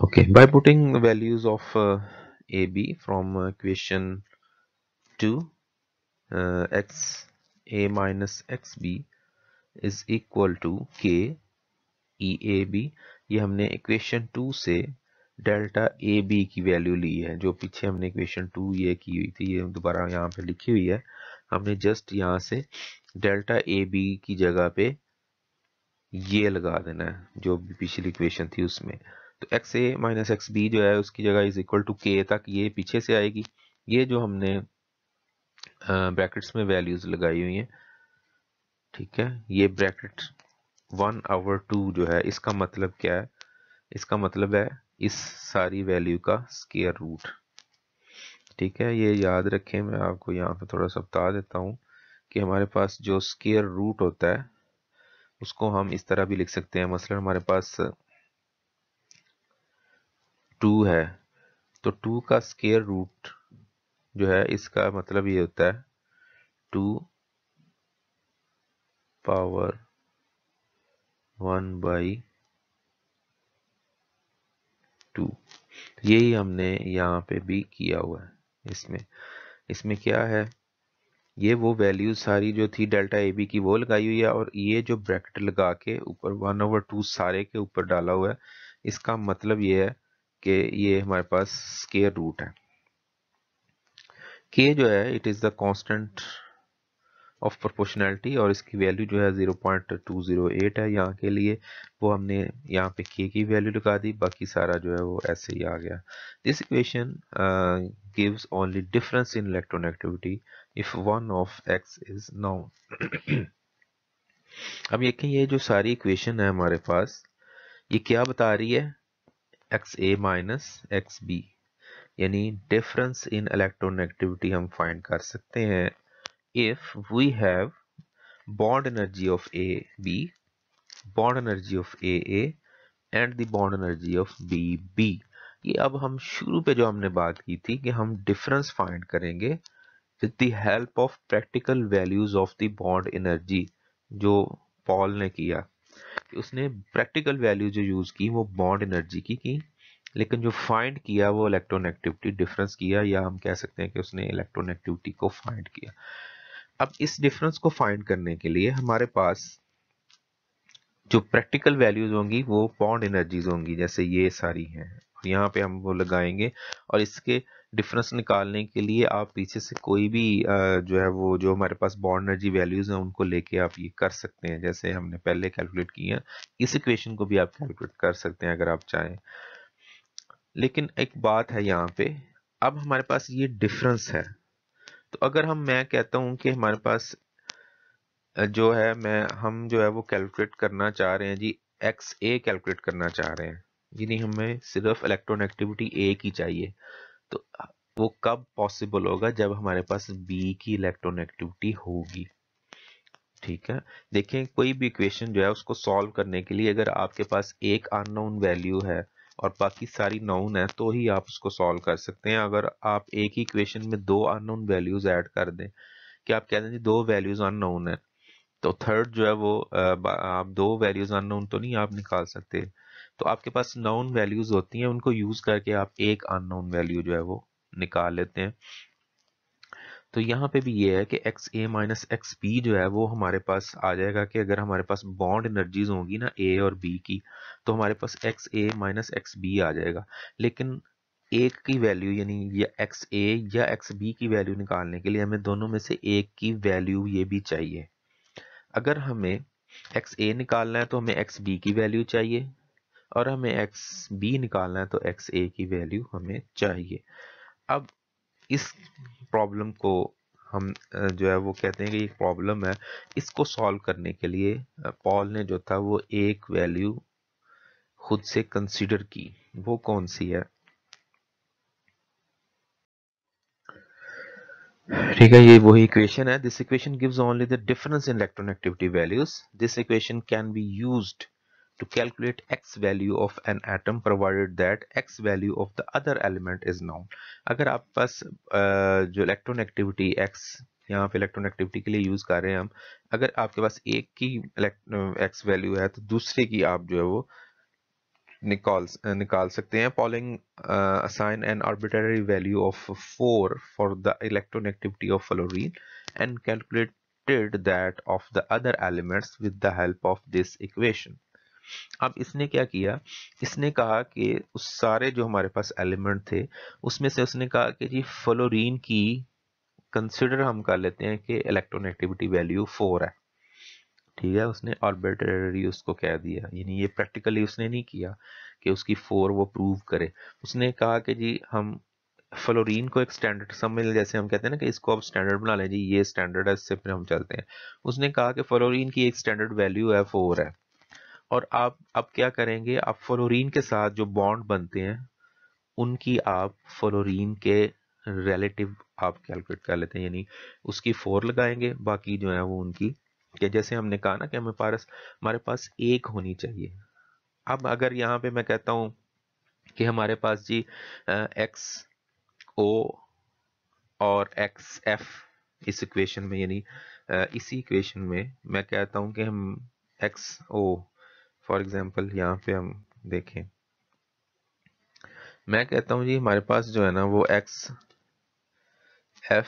okay by putting values of A B from equation two X A minus X B is equal to K E A B ये हमने equation two से delta A B की value ली है जो पीछे हमने equation to ये की हुई थी ये दोबारा यहाँ पे लिखी हुई है हमने जस्ट यहाँ से डेल्टा ए बी की जगह पे ये लगा देना है जो पिछली इक्वेशन थी उसमें तो X A minus X B जो है उसकी जगह इज इक्वल टू के तक ये पीछे से आएगी ये जो हमने ब्रैकेट्स में वैल्यूज लगाई हुई हैं ठीक है ये ब्रैकेट वन आवर टू जो है इसका मतलब क्या है इसका मतलब है इस सारी वैल्यू का स्केयर रूट ठीक है ये याद रखें मैं आपको यहाँ पे थोड़ा सा बता देता हूँ कि हमारे पास जो स्केयर रूट होता है उसको हम इस तरह भी लिख सकते हैं मसलन हमारे पास टू है तो टू का स्केयर रूट जो है इसका मतलब ये होता है to power one by two यही हमने यहाँ पे भी किया हुआ है इसमें इसमें क्या है ये वो वैल्यू सारी जो थी डेल्टा ए बी की वो लगाई हुई है और ये जो ब्रैकेट लगा के ऊपर वन ओवर टू सारे के ऊपर डाला हुआ है इसका मतलब ये है कि ये हमारे पास स्केयर रूट है के जो है it is the constant of proportionality और इसकी वैल्यू जो है zero point two zero eight है यहाँ के लिए वो हमने यहाँ पे के की वैल्यू लगा दी बाकी सारा जो है वो ऐसे ही आ गया this equation gives only difference in electronegativity if one of X is now अब ये ये जो सारी इक्वेशन है हमारे पास ये क्या बता रही है X A minus X B यानी डिफरेंस इन इलेक्ट्रोनेगेटिविटी हम फाइंड कर सकते हैं if we have bond energy of AB, bond energy of AA and the bond energy of BB. ये अब हम शुरू पे जो हमने बात की थी कि हम डिफरेंस फाइंड करेंगे with the help of practical values of the bond energy जो पॉल ने किया कि उसने प्रैक्टिकल वैल्यू जो यूज़ की वो बॉन्ड एनर्जी की की लेकिन जो फाइंड किया वो इलेक्ट्रोनेगेटिविटी डिफरेंस किया या हम कह सकते हैं कि उसने इलेक्ट्रोनेगेटिविटी को फाइंड किया अब इस डिफरेंस को फाइंड करने के लिए हमारे पास जो प्रैक्टिकल वैल्यूज होंगी वो पॉन्ड एनर्जीज होंगी जैसे ये सारी हैं यहाँ पे हम वो लगाएंगे और इसके डिफरेंस निकालने के लिए आप पीछे से कोई भी जो है वो जो हमारे पास बॉन्ड एनर्जी वैल्यूज हैं उनको लेके आप ये कर सकते हैं जैसे हमने पहले कैलकुलेट की है इस इक्वेशन को भी आप कैलकुलेट कर सकते हैं अगर आप चाहें लेकिन एक बात है यहाँ पे अब हमारे पास ये डिफरेंस है तो अगर हम मैं कहता हूं कि हमारे पास जो है मैं हम जो है वो कैलकुलेट करना चाह रहे हैं जी एक्स ए कैलकुलेट करना चाह रहे हैं यानी हमें सिर्फ इलेक्ट्रॉन एक्टिविटी ए की चाहिए तो वो कब पॉसिबल होगा जब हमारे पास बी की इलेक्ट्रॉन एक्टिविटी होगी ठीक है देखें कोई भी इक्वेशन जो है उसको सॉल्व करने के लिए अगर आपके पास एक अननोन वैल्यू है और बाकी सारी नाउन है तो ही आप उसको सॉल्व कर सकते हैं अगर आप एक ही इक्वेशन में दो अननोन वैल्यूज ऐड कर दें कि आप कह दें दो वैल्यूज अननोन है तो थर्ड जो है वो आप दो वैल्यूज अननोन तो नहीं आप निकाल सकते तो आपके पास नाउन वैल्यूज होती हैं उनको यूज करके आप एक अननोन वैल्यू जो है वो निकाल लेते हैं तो यहाँ पे भी ये है कि X A minus X B जो है वो हमारे पास आ जाएगा कि अगर हमारे पास बॉन्ड एनर्जीज होंगी ना ए और बी की तो हमारे पास X A minus X B आ जाएगा लेकिन एक की वैल्यू यानी या एक्स ए या एक्स बी की वैल्यू निकालने के लिए हमें दोनों में से एक की वैल्यू ये भी चाहिए अगर हमें एक्स ए निकालना है तो हमें एक्स बी की वैल्यू चाहिए और हमें एक्स बी निकालना है तो एक्स ए की वैल्यू हमें चाहिए अब इस प्रॉब्लम को हम जो है वो कहते हैं कि एक प्रॉब्लम है इसको सॉल्व करने के लिए पॉल ने जो था वो एक वैल्यू खुद से कंसीडर की वो कौन सी है ठीक है ये वही इक्वेशन है this equation gives only the difference in electron activity values this equation can be used to calculate x value of an atom provided that x value of the other element is known agar aap pas jo electron activity x yahan pe electron activity ke liye use kar rahe hain hum agar aapke paas ek ki x value hai to dusre ki aap jo hai wo निकाल्स निकाल सकते हैं Pauling assign an arbitrary value of four for the electronegativity of fluorine and calculated that of the other elements with the help of this equation अब इसने क्या किया इसने कहा कि उस सारे जो हमारे पास एलिमेंट थे उसमें से उसने कहा कि जी फ्लोरीन की कंसिडर हम कर लेते हैं कि इलेक्ट्रोनेगेटिविटी वैल्यू फोर है ठीक है उसने ऑर्बिटरी उसको कह दिया यानी ये प्रैक्टिकली उसने नहीं किया कि उसकी फोर वो प्रूव करे उसने कहा कि जी हम फ्लोरीन को एक स्टैंडर्ड समझ जैसे हम कहते हैं ना कि इसको आप स्टैंडर्ड बना लें जी ये स्टैंडर्ड है इससे फिर हम चलते हैं उसने कहा कि फ्लोरीन की एक स्टैंडर्ड वैल्यू है फोर है और आप अब क्या करेंगे आप फ्लोरीन के साथ जो बॉन्ड बनते हैं उनकी आप फ्लोरीन के रिलेटिव आप कैलकुलेट कर लेते हैं यानी उसकी फोर लगाएंगे बाकी जो है वो उनकी कि जैसे हमने कहा ना कि हमें पारस हमारे पास एक होनी चाहिए अब अगर यहाँ पे मैं कहता हूँ कि हमारे पास जी एक्स ओ और एक्स एफ इस इक्वेशन में यानी इसी इक्वेशन में मैं कहता हूँ कि हम एक्स ओ फॉर एग्जाम्पल यहाँ पे हम देखें मैं कहता हूं जी हमारे पास जो है ना वो X F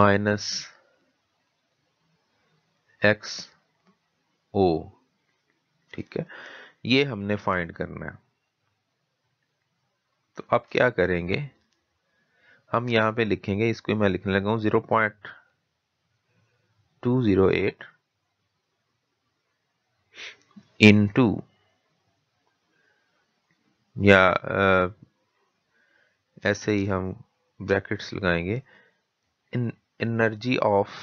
minus X O ठीक है ये हमने फाइंड करना है तो अब क्या करेंगे हम यहां पे लिखेंगे इसको मैं लिखने लगा हूं जीरो पॉइंट 208 into या ऐसे ही हम ब्रैकेट्स लगाएंगे in energy of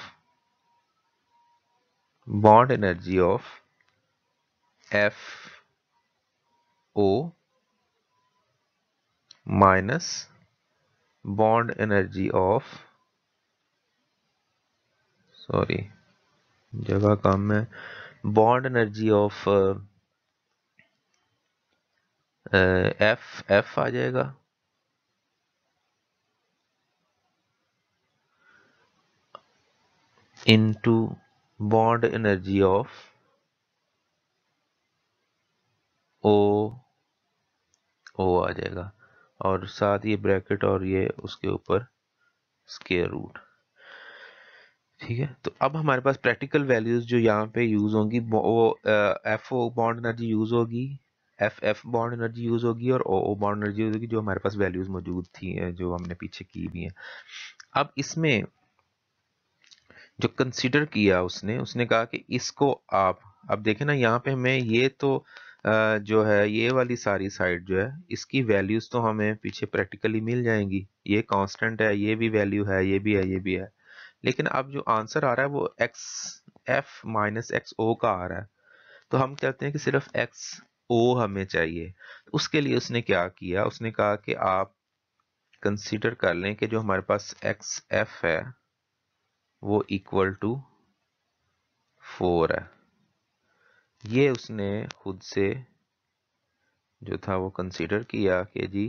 bond energy of F O minus bond energy of sorry जगह काम में bond energy of F F आ जाएगा into bond energy of O O आ जाएगा और साथ ये ब्रैकेट और ये उसके ऊपर स्केयर रूट ठीक है तो अब हमारे पास प्रैक्टिकल वैल्यूज जो यहाँ पे यूज होंगी वो F O bond energy use होगी F F bond energy use होगी और O O bond energy use होगी जो हमारे पास वैल्यूज मौजूद थी जो हमने पीछे की भी है अब इसमें जो कंसिडर किया उसने उसने कहा कि इसको आप अब देखें ना यहाँ पे हमें ये तो जो है ये वाली सारी साइड जो है इसकी वैल्यूज तो हमें पीछे प्रैक्टिकली मिल जाएंगी ये कांस्टेंट है ये भी वैल्यू है ये भी है ये भी है लेकिन अब जो आंसर आ रहा है वो X F minus X O का आ रहा है तो हम कहते हैं कि सिर्फ एक्स ओ हमें चाहिए तो उसके लिए उसने क्या किया उसने कहा कि आप कंसीडर कर लें कि जो हमारे पास एक्स एफ है वो इक्वल टू फोर है ये उसने खुद से जो था वो कंसीडर किया कि जी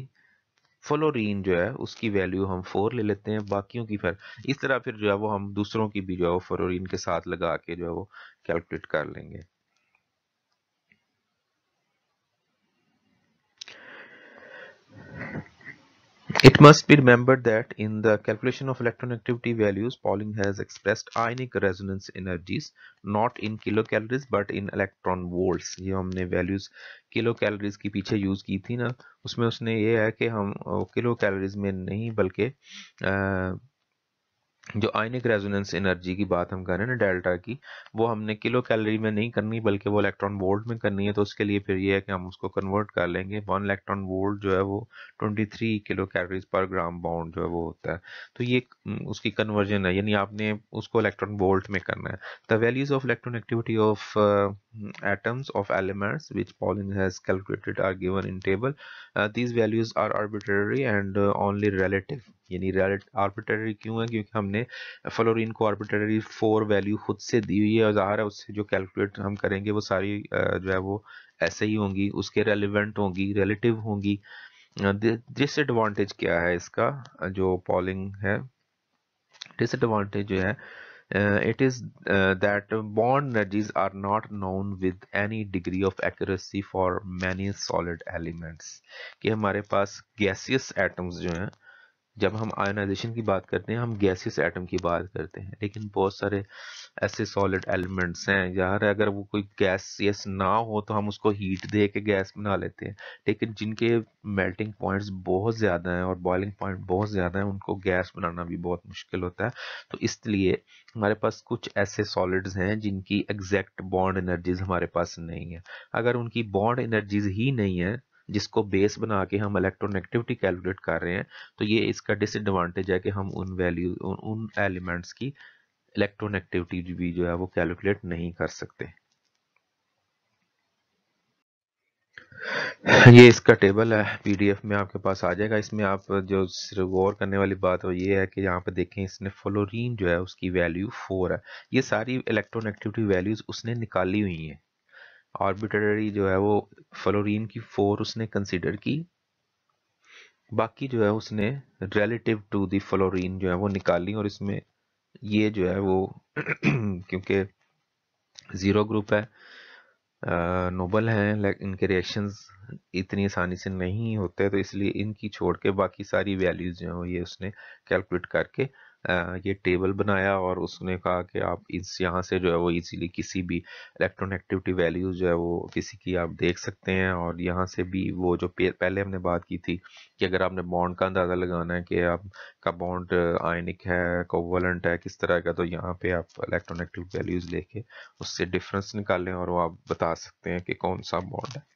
फ्लोरीन जो है उसकी वैल्यू हम फोर ले लेते हैं बाकियों की फिर इस तरह फिर जो है वो हम दूसरों की भी जो है वो फ्लोरीन के साथ लगा के जो है वो कैलकुलेट कर लेंगे It must be remembered that in the calculation of electron activity values, Pauling has expressed ionic resonance energies not in kilocalories but in electron volts. ye humne values kilocalories ke piche use ki thi na usme usne ye hai ki hum kilocalories में नहीं बल्कि जो आयनिक resonance energy की बात हम कर रहे हैं ना डेल्टा की वो हमने किलो कैलोरी में नहीं करनी बल्कि वो इलेक्ट्रॉन वोल्ट में करनी है तो उसके लिए फिर ये है कि हम उसको कन्वर्ट कर लेंगे वन इलेक्ट्रॉन वोल्ट जो है वो 23 किलो कैलोरीज पर ग्राम बाउंड जो है वो होता है तो ये उसकी कन्वर्जन है यानी आपने उसको इलेक्ट्रॉन वोल्ट में करना है the values of electron activity of atoms of elements which Pauling has calculated are given in table these values are arbitrary and only relative यानी आर्बिट्रेरी क्यों है क्योंकि हमने फ्लोरीन को आर्बिट्रेरी फोर वैल्यू खुद से दी हुई है और ज़ाहिर है उससे जो कैलकुलेट हम करेंगे वो सारी जो है वो ऐसे ही होंगी उसके रेलिवेंट होंगी रिलेटिव होंगी डिसएडवांटेज क्या है इसका जो पॉलिंग है डिसएडवांटेज जो है it is that bond that are not known with any degree of accuracy for many solid elements कि हमारे पास गैसियस एटम्स जो हैं जब हम आयोनाइजेशन की बात करते हैं हम गैसियस एटम की बात करते हैं लेकिन बहुत सारे ऐसे सॉलिड एलिमेंट्स हैं यार अगर वो कोई गैसियस ना हो तो हम उसको हीट दे के गैस बना लेते हैं लेकिन जिनके मेल्टिंग पॉइंट्स बहुत ज़्यादा हैं और बॉइलिंग पॉइंट बहुत ज़्यादा हैं उनको गैस बनाना भी बहुत मुश्किल होता है तो इसलिए हमारे पास कुछ ऐसे सॉलिड्स हैं जिनकी एग्जैक्ट बॉन्ड एनर्जीज हमारे पास नहीं है अगर उनकी बॉन्ड एनर्जीज ही नहीं है जिसको बेस बना के हम इलेक्ट्रोनेगेटिविटी कैलकुलेट कर रहे हैं तो ये इसका डिसएडवांटेज है कि हम उन वैल्यू उन एलिमेंट्स की इलेक्ट्रोनेगेटिविटी भी जो है वो कैलकुलेट नहीं कर सकते ये इसका टेबल है पीडीएफ में आपके पास आ जाएगा इसमें आप जो सिर्फ गौर करने वाली बात हो ये है कि यहाँ पे देखें इसने फ्लोरीन जो है उसकी वैल्यू फोर है ये सारी इलेक्ट्रोनेगेटिविटी वैल्यूज उसने निकाली हुई है आर्बिट्ररी जो है वो फ्लोरीन की फोर उसने कंसिडर की बाकी जो है उसने रिलेटिव टू दी फ्लोरीन जो है वो निकाली और इसमें ये जो है वो (clears throat) क्योंकि ज़ीरो ग्रुप है नोबल हैं लेकिन इनके रिएक्शंस इतनी आसानी से नहीं होते तो इसलिए इनकी छोड़ के बाकी सारी वैल्यूज़ जो हैं ये उसने कैलकुलेट करके ये टेबल बनाया और उसने कहा कि आप इस यहाँ से जो है वो इजीली किसी भी इलेक्ट्रोनेगेटिविटी वैल्यूज जो है वो किसी की आप देख सकते हैं और यहाँ से भी वो जो पहले हमने बात की थी कि अगर आपने बॉन्ड का अंदाज़ा लगाना है कि आपका बॉन्ड आयनिक है कोवलेंट है किस तरह का तो यहाँ पे आप इलेक्ट्रोनेगेटिव वैल्यूज लेके उससे डिफरेंस निकालें और वो आप बता सकते हैं कि कौन सा बॉन्ड है